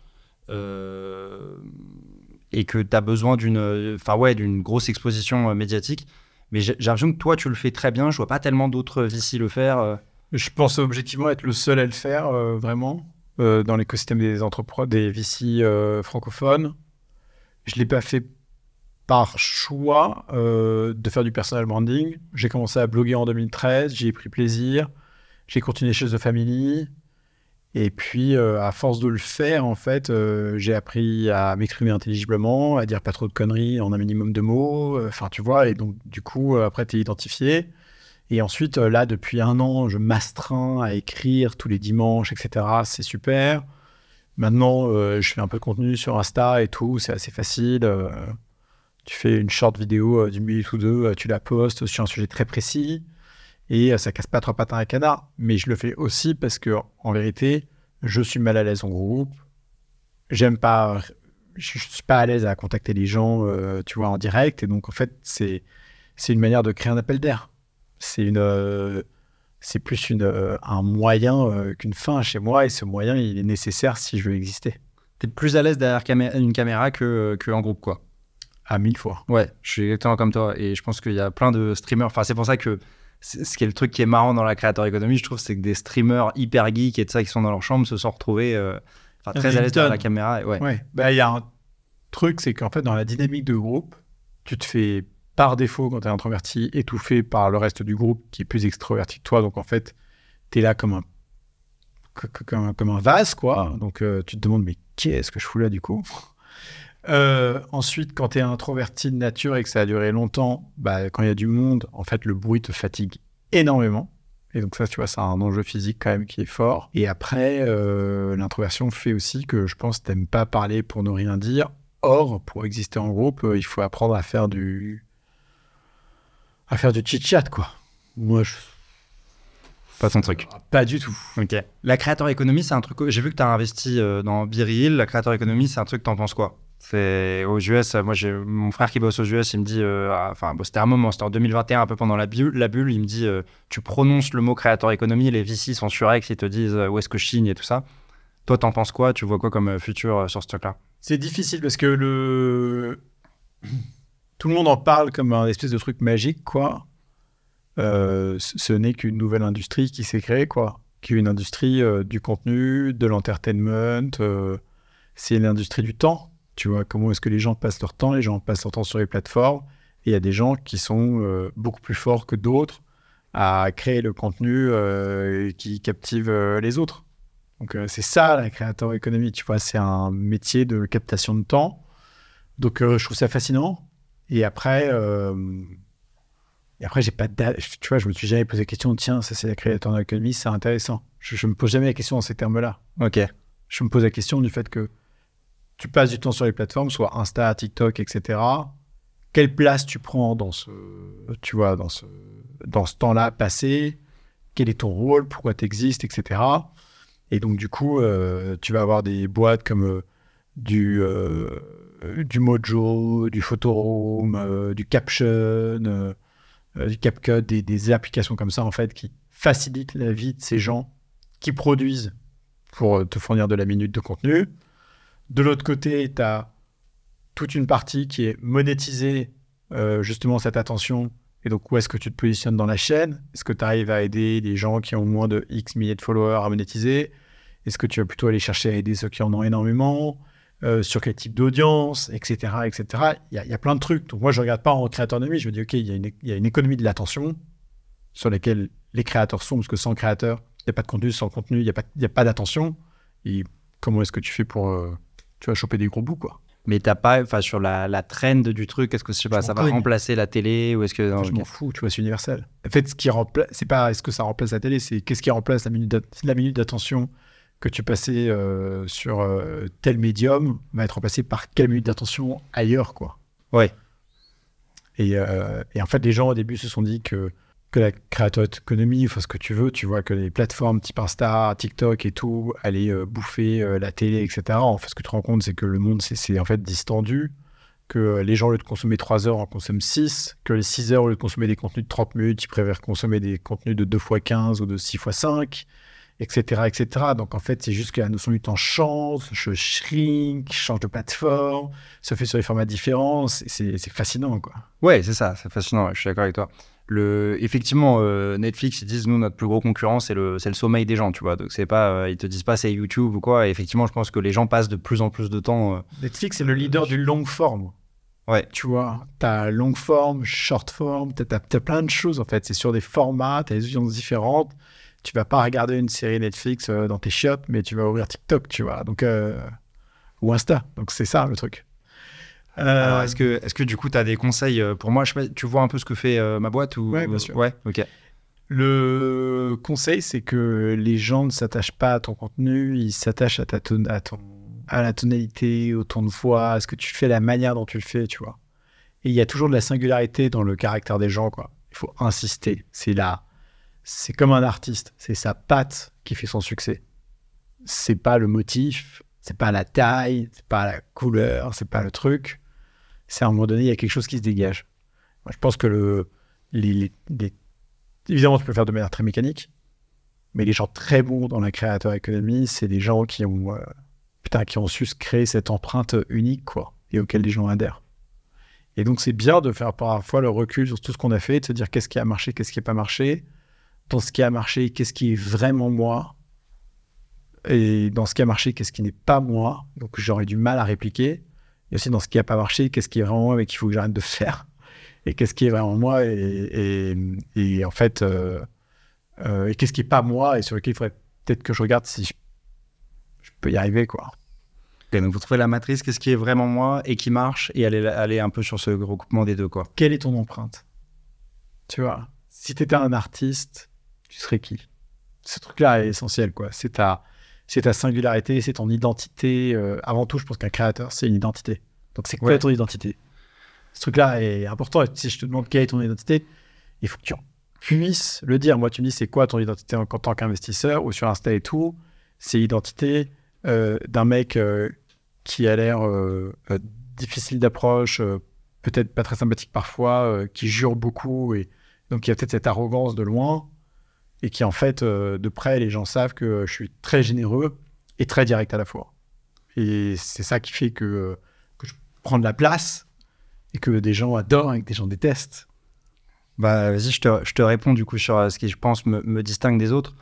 et que tu as besoin d'une ouais, grosse exposition médiatique. Mais j'ai l'impression que toi, tu le fais très bien. Je vois pas tellement d'autres VC le faire. Je pense objectivement être le seul à le faire, vraiment, dans l'écosystème des entreprises, des VC francophones. Je l'ai pas fait par choix euh, de faire du personal branding. J'ai commencé à bloguer en 2013, j'y ai pris plaisir, j'ai continué chez The Family. Et puis, euh, à force de le faire, en fait, euh, j'ai appris à m'exprimer intelligiblement, à dire pas trop de conneries en un minimum de mots. Enfin, tu vois, et donc, du coup, après, t'es identifié. Et ensuite, là, depuis un an, je m'astreins à écrire tous les dimanches, etc. C'est super. Maintenant, je fais un peu de contenu sur Insta et tout, c'est assez facile. Tu fais une short vidéo euh, d'une minute ou deux, euh, tu la postes sur un sujet très précis et euh, ça casse pas trois patins à canard. Mais je le fais aussi parce que, en vérité, je suis mal à l'aise en groupe. J'aime pas, je suis pas à l'aise à contacter les gens, tu vois, en direct. Et donc, en fait, c'est c'est une manière de créer un appel d'air. C'est une, c'est plus une un moyen qu'une fin chez moi. Et ce moyen, il est nécessaire si je veux exister. T'es plus à l'aise derrière une caméra que, que en groupe, quoi. À mille fois. Ouais, je suis exactement comme toi. Et je pense qu'il y a plein de streamers. Enfin, c'est pour ça que ce qui est le truc qui est marrant dans la créateur économie, je trouve, c'est que des streamers hyper geeks et de ça qui sont dans leur chambre se sont retrouvés euh, très à l'aise devant la caméra. Ouais. Bah, il y a un truc, c'est qu'en fait, dans la dynamique de groupe, tu te fais par défaut, quand tu es introverti, étouffé par le reste du groupe qui est plus extroverti que toi. Donc, en fait, tu es là comme un, comme, un, vase, quoi. Donc, euh, tu te demandes, mais qu'est-ce que je fous là, du coup euh, ensuite, quand tu es introverti de nature et que ça a duré longtemps, bah, quand il y a du monde, en fait, le bruit te fatigue énormément. Et donc ça, tu vois, c'est un enjeu physique quand même qui est fort. Et après, euh, l'introversion fait aussi que je pense que t'aimes pas parler pour ne rien dire. Or, pour exister en groupe, euh, il faut apprendre à faire du à faire du chit-chat, quoi. Moi, je pas ton truc. Pas du tout. Ok. La créateur économie, c'est un truc. J'ai vu que tu as investi dans dans Biril. La créateur économie, c'est un truc. T'en penses quoi c'est aux US, moi j'ai mon frère qui bosse aux US, il me dit, euh, ah, enfin bon, c'était un moment, c'était en 2021, un peu pendant la bulle, la bulle il me dit, euh, tu prononces le mot créateur économie, les VC sont sur X ils te disent euh, où est-ce que je signe et tout ça. Toi t'en penses quoi Tu vois quoi comme futur sur ce truc-là C'est difficile parce que le tout le monde en parle comme un espèce de truc magique, quoi. ce n'est qu'une nouvelle industrie qui s'est créée, quoi, qui est une industrie du contenu, de l'entertainment. c'est l'industrie du temps tu vois, comment est-ce que les gens passent leur temps Les gens passent leur temps sur les plateformes. Et il y a des gens qui sont euh, beaucoup plus forts que d'autres à créer le contenu euh, qui captive euh, les autres. Donc, c'est ça, la créateur économie. Tu vois, c'est un métier de captation de temps. Donc, je trouve ça fascinant. Et après, et après, j'ai pas Tu vois, je me suis jamais posé la question, tiens, ça, c'est la créateur d'économie, c'est intéressant. Je, je me pose jamais la question en ces termes-là. OK. Je me pose la question du fait que tu passes du temps sur les plateformes, soit Insta, TikTok, etc. Quelle place tu prends dans ce, tu vois, dans ce, dans ce temps-là passé Quel est ton rôle Pourquoi tu existes, etc. Et donc, du coup, euh, tu vas avoir des boîtes comme euh, du, euh, du Mojo, du Photoroom, du Caption, du CapCut, des, des, applications comme ça, en fait, qui facilitent la vie de ces gens qui produisent pour te fournir de la minute de contenu de l'autre côté, tu as toute une partie qui est monétisée, euh, justement, cette attention. Et donc, où est-ce que tu te positionnes dans la chaîne Est-ce que tu arrives à aider des gens qui ont moins de X milliers de followers à monétiser Est-ce que tu vas plutôt aller chercher à aider ceux qui en ont énormément euh, sur quel type d'audience, etc. etc. Il, y a, plein de trucs. Donc moi, je ne regarde pas en créateur de je me dis, OK, il y a une, économie de l'attention sur laquelle les créateurs sont, parce que sans créateur, il n'y a pas de contenu, sans contenu, il n'y a pas, d'attention. Et comment est-ce que tu fais pour, euh, tu vas choper des gros bouts, quoi. Mais t'as pas, enfin, sur la, la trend du truc, est-ce que je sais pas, ça va remplacer la télé ou est-ce que je m'en fous, tu vois, c'est universel. En fait, ce qui remplace, c'est pas est-ce que ça remplace la télé, c'est qu'est-ce qui remplace la minute, la minute d'attention que tu passais euh, sur euh, tel médium va être remplacé par quelle minute d'attention ailleurs, quoi. Ouais. Et, euh, et, en fait, les gens au début se sont dit que que la économie, enfin ce que tu veux, tu vois que les plateformes type Insta, TikTok et tout, allaient euh, bouffer euh, la télé, etc. En fait, ce que tu te rends compte, c'est que le monde c'est en fait distendu, que euh, les gens au lieu de consommer 3 heures en consomment 6, que les 6 heures au lieu de consommer des contenus de 30 minutes, ils préfèrent consommer des contenus de 2 x 15 ou de 6 x 5, etc., etc. Donc en fait, c'est juste que la notion du temps change, je shrink, change de plateforme, se fait sur des formats différents, c'est fascinant quoi. Ouais, c'est ça, c'est fascinant, je suis d'accord avec toi effectivement, euh, Netflix, ils disent, nous, notre plus gros concurrent, c'est le, le sommeil des gens, tu vois. Donc, c'est pas, euh, ils te disent pas, c'est YouTube ou quoi. effectivement, je pense que les gens passent de plus en plus de temps. Euh, Netflix, c'est le leader du long forme. Ouais. Tu vois, t'as long forme, short forme, t'as, as, plein de choses, en fait. C'est sur des formats, t'as des audiences différentes. Tu vas pas regarder une série Netflix dans tes shops mais tu vas ouvrir TikTok, tu vois. Donc, ou Insta. Donc, c'est ça, le truc. Euh, Alors, est-ce que, est que du coup, tu as des conseils euh, pour moi Tu vois un peu ce que fait euh, ma boîte ou... bien sûr. ok. Le conseil, c'est que les gens ne s'attachent pas à ton contenu, ils s'attachent à, ta à, ton, à la tonalité, au ton de voix, à ce que tu fais, la manière dont tu le fais, tu vois. Et il y a toujours de la singularité dans le caractère des gens, quoi. Il faut insister. C'est là. C'est comme un artiste. C'est sa patte qui fait son succès. C'est pas le motif, c'est pas la taille, c'est pas la couleur, c'est pas le truc c'est à un moment donné, il y a quelque chose qui se dégage. Moi, je pense que le, les, évidemment, tu peux le faire de manière très mécanique, mais les gens très bons dans la créateur économie, c'est des gens qui ont, euh, putain, qui ont su se créer cette empreinte unique, quoi, et auquel les gens adhèrent. Et donc, c'est bien de faire parfois le recul sur tout ce qu'on a fait, de se dire qu'est-ce qui a marché, qu'est-ce qui n'a pas marché, dans ce qui a marché, qu'est-ce qui est vraiment moi, et dans ce qui a marché, qu'est-ce qui n'est pas moi. Donc, j'aurais du mal à répliquer et aussi dans ce qui n'a pas marché, qu'est-ce qui est vraiment moi et qu'il faut que j'arrête de faire, et qu'est-ce qui est vraiment moi et, et, en fait, euh, euh, et qu'est-ce qui n'est pas moi et sur lequel il faudrait peut-être que je regarde si je, peux y arriver, quoi. donc vous trouvez la matrice, qu'est-ce qui est vraiment moi et qui marche, et aller, aller un peu sur ce regroupement des deux, quoi. Quelle est ton empreinte Tu vois, si tu étais un artiste, tu serais qui Ce truc-là est essentiel, quoi. C'est ta c'est ta singularité, c'est ton identité. Euh, avant tout, je pense qu'un créateur, c'est une identité. Donc, c'est quoi ton identité Ce truc-là est important. si je te demande quelle est ton identité, il faut que tu puisses le dire. Moi, tu me dis, c'est quoi ton identité en, tant qu'investisseur ou sur Insta et tout C'est l'identité euh, d'un mec euh, qui a l'air difficile d'approche, peut-être pas très sympathique parfois, qui jure beaucoup. Et donc, il y a peut-être cette arrogance de loin et qui en fait, euh, de près, les gens savent que euh, je suis très généreux et très direct à la fois. Et c'est ça qui fait que, euh, que je prends de la place et que des gens adorent et que des gens détestent. Bah, vas-y, je te, je réponds du coup sur ce qui, je pense, me, me distingue des autres.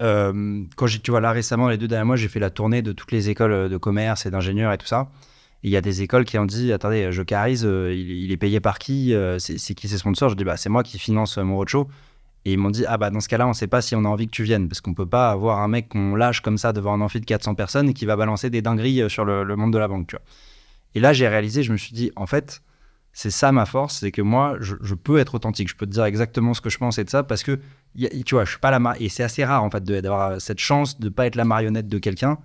quand j'ai, tu vois, là récemment, les deux derniers mois, j'ai fait la tournée de toutes les écoles de commerce et d'ingénieurs et tout ça. Il y a des écoles qui ont dit Attendez, je carise, il, est payé par qui c'est, qui ses sponsors Je dis bah, C'est moi qui finance mon roadshow. Et ils m'ont dit, ah bah dans ce cas-là, on ne sait pas si on a envie que tu viennes, parce qu'on peut pas avoir un mec qu'on lâche comme ça devant un amphi de 400 personnes et qui va balancer des dingueries euh, sur le, monde de la banque. Tu vois. Et là, j'ai réalisé, je me suis dit, en fait, c'est ça ma force, c'est que moi, je, peux être authentique, je peux te dire exactement ce que je pense et de ça, parce que, tu vois, je suis pas la... Et c'est assez rare, en fait, d'avoir euh, cette chance de pas être la marionnette de quelqu'un.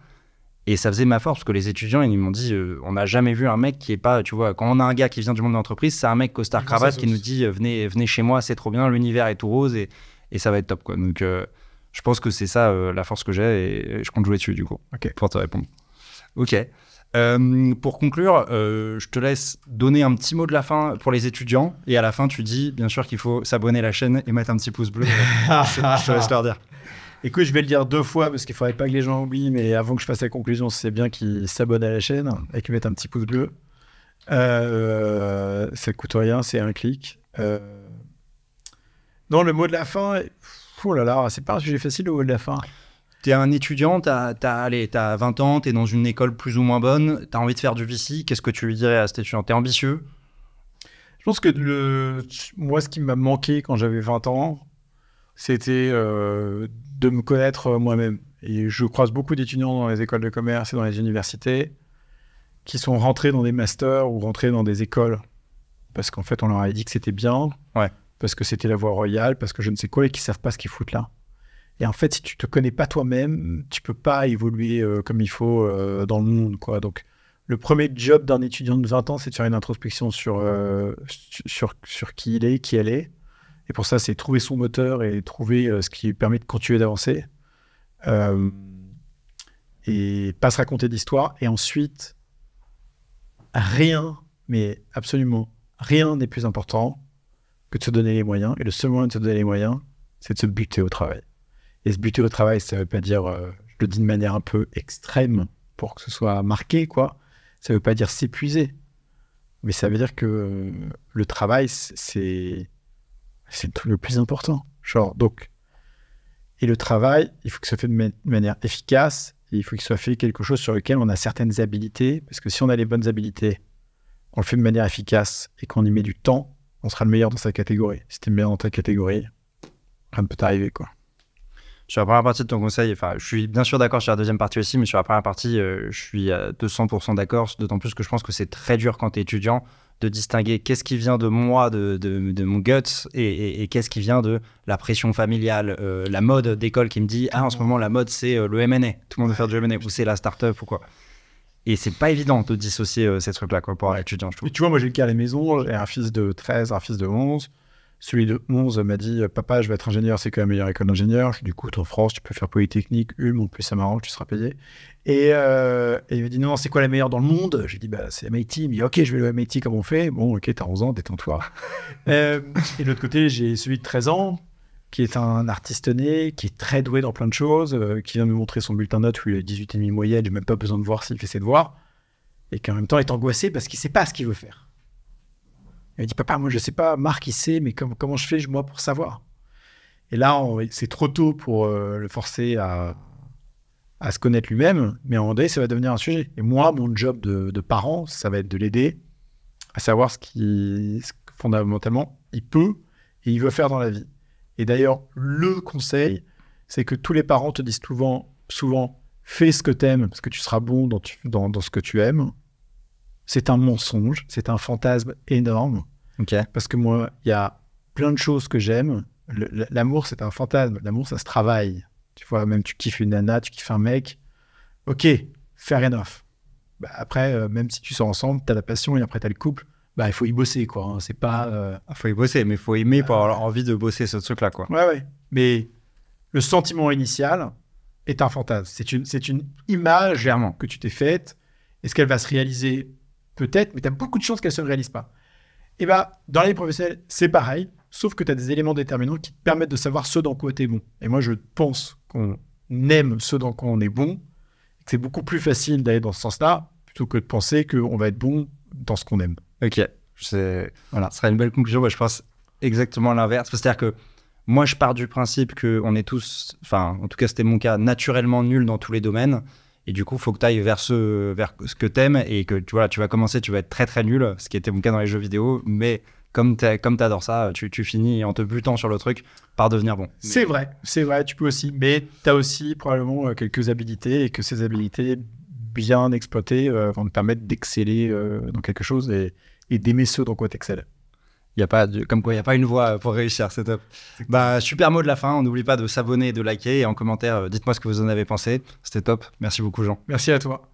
Et ça faisait ma force parce que les étudiants, ils m'ont dit euh, on n'a jamais vu un mec qui est pas, tu vois, quand on a un gars qui vient du monde de l'entreprise, c'est un mec costard cravate qui nous dit euh, venez, venez chez moi, c'est trop bien, l'univers est tout rose et, ça va être top quoi. Donc euh, je pense que c'est ça la force que j'ai et, je compte jouer dessus du coup pour te répondre. Ok. pour conclure, je te laisse donner un petit mot de la fin pour les étudiants et à la fin tu dis bien sûr qu'il faut s'abonner à la chaîne et mettre un petit pouce bleu. je te laisse leur dire. Écoute, je vais le dire deux fois parce qu'il ne faudrait pas que les gens oublient, mais avant que je fasse la conclusion, c'est bien qu'ils s'abonnent à la chaîne et qu'ils mettent un petit pouce bleu. Euh, ça ne coûte rien, c'est un clic. Euh... Non, le mot de la fin, oh là là, c'est pas un sujet facile le mot de la fin. Tu es un étudiant, tu as, as, 20 ans, tu es dans une école plus ou moins bonne, tu as envie de faire du VC, qu'est-ce que tu lui dirais à cet étudiant es ambitieux Je pense que le, moi, ce qui m'a manqué quand j'avais 20 ans, c'était euh, de me connaître euh, moi-même. Et je croise beaucoup d'étudiants dans les écoles de commerce et dans les universités qui sont rentrés dans des masters ou rentrés dans des écoles parce qu'en fait, on leur avait dit que c'était bien, ouais. parce que c'était la voie royale, parce que je ne sais quoi, et qui savent pas ce qu'ils foutent là. Et en fait, si tu te connais pas toi-même, tu peux pas évoluer euh, comme il faut euh, dans le monde, quoi. Donc, le premier job d'un étudiant de 20 ans, c'est de faire une introspection sur, sur, sur, qui il est, qui elle est, et pour ça, c'est trouver son moteur et trouver euh, ce qui permet de continuer d'avancer. Euh, et pas se raconter d'histoire. Et ensuite, rien, mais absolument rien n'est plus important que de se donner les moyens. Et le seul moyen de se donner les moyens, c'est de se buter au travail. Et se buter au travail, ça ne veut pas dire, euh, je le dis de manière un peu extrême pour que ce soit marqué, quoi. Ça ne veut pas dire s'épuiser. Mais ça veut dire que le travail, c'est c'est le le plus important. Genre, donc. Et le travail, il faut que ce soit fait de, manière efficace. il faut qu'il soit fait quelque chose sur lequel on a certaines habilités. Parce que si on a les bonnes habilités, on le fait de manière efficace et qu'on y met du temps, on sera le meilleur dans sa catégorie. Si t'es le meilleur dans ta catégorie, rien ne peut t'arriver, quoi. Sur la première partie de ton conseil, enfin, je suis bien sûr d'accord sur la deuxième partie aussi, mais sur la première partie, euh, je suis à 200% d'accord, d'autant plus que je pense que c'est très dur quand tu es étudiant de distinguer qu'est-ce qui vient de moi, de, de, mon gut, et, qu'est-ce qui vient de la pression familiale, euh, la mode d'école qui me dit Ah, en ce moment, la mode, c'est euh, le MNE. Tout le monde veut faire du MNE, ou c'est la start-up, ou quoi. Et c'est pas évident de dissocier cette euh, ces trucs-là quoi, pour l'étudiant, je trouve. tu vois, moi, j'ai le cas à la maison, j'ai un fils de 13, un fils de 11. Celui de 11 m'a dit Papa, je vais être ingénieur, c'est quand la meilleure école d'ingénieur. Du coup, en France, tu peux faire Polytechnique, Ulm, en plus ça m'arrange, tu seras payé. Euh, et, il m'a dit Non, c'est quoi la meilleure dans le monde J'ai dit bah, C'est MIT. Il m'a dit Ok, je vais le MIT, comme on fait Bon, ok, t'as 11 ans, détends-toi. Euh, et de l'autre côté, j'ai celui de 13 ans qui est un artiste né, qui est très doué dans plein de choses, euh, qui vient me montrer son bulletin de notes où il a 18,5 moyenne, j'ai même pas besoin de voir s'il fait ses devoirs, et qui en même temps est angoissé parce qu'il sait pas ce qu'il veut faire. Il m'a dit, papa, moi, je sais pas, Marc, il sait, mais comment je fais, moi, pour savoir Et là, c'est trop tôt pour euh, le forcer à, se connaître lui-même, mais en un ça va devenir un sujet. Et moi, mon job de, de parent, ça va être de l'aider à savoir ce qui, fondamentalement, il peut et il veut faire dans la vie. Et d'ailleurs, le conseil, c'est que tous les parents te disent souvent, souvent, fais ce que tu aimes, parce que tu seras bon dans ce que tu aimes, c'est un mensonge, c'est un fantasme énorme. Parce que moi, il y a plein de choses que j'aime. L'amour, c'est un fantasme. L'amour, ça se travaille. Tu vois, même tu kiffes une nana, tu kiffes un mec. Ok, fair enough. Bah, après, euh, même si tu sors ensemble, tu as la passion et après tu as le couple, bah, il faut y bosser. quoi. Hein. C'est pas. Il euh, ah, faut y bosser, mais il faut aimer pour ah. avoir envie de bosser ce truc-là. quoi. Ouais, ouais. Mais le sentiment initial est un fantasme. C'est une, une image clairement que tu t'es faite. Est-ce qu'elle va se réaliser peut-être, mais tu as beaucoup de chances qu'elle ne se réalise pas. Et eh bien, dans la vie professionnelle, c'est pareil, sauf que tu as des éléments déterminants qui te permettent de savoir ce dans quoi tu es bon. Et moi, je pense qu'on aime ce dans quoi on est bon, que c'est beaucoup plus facile d'aller dans ce sens-là, plutôt que de penser qu'on va être bon dans ce qu'on aime. Ok, voilà. ce serait une belle conclusion. Moi, je pense exactement l'inverse. C'est-à-dire que moi, je pars du principe qu'on est tous, enfin, en tout cas, c'était mon cas, naturellement nul dans tous les domaines. Et du coup, faut que tu ailles vers ce, vers ce que t'aimes et que tu vois, tu vas commencer, tu vas être très très nul, ce qui était mon cas dans les jeux vidéo, mais comme tu t'adores ça, tu, finis en te butant sur le truc par devenir bon. C'est vrai, c'est vrai, tu peux aussi, mais tu as aussi probablement euh, quelques habilités et que ces habilités bien exploitées euh, vont te permettre d'exceller euh, dans quelque chose et, et d'aimer ce dans quoi excelles. Il a pas comme quoi, il n'y a pas une voie euh, pour réussir, c'est top. Bah, super mot de la fin. On n'oublie pas de s'abonner, de liker et en commentaire, euh, dites-moi ce que vous en avez pensé. C'était top. Merci beaucoup, Jean. Merci à toi.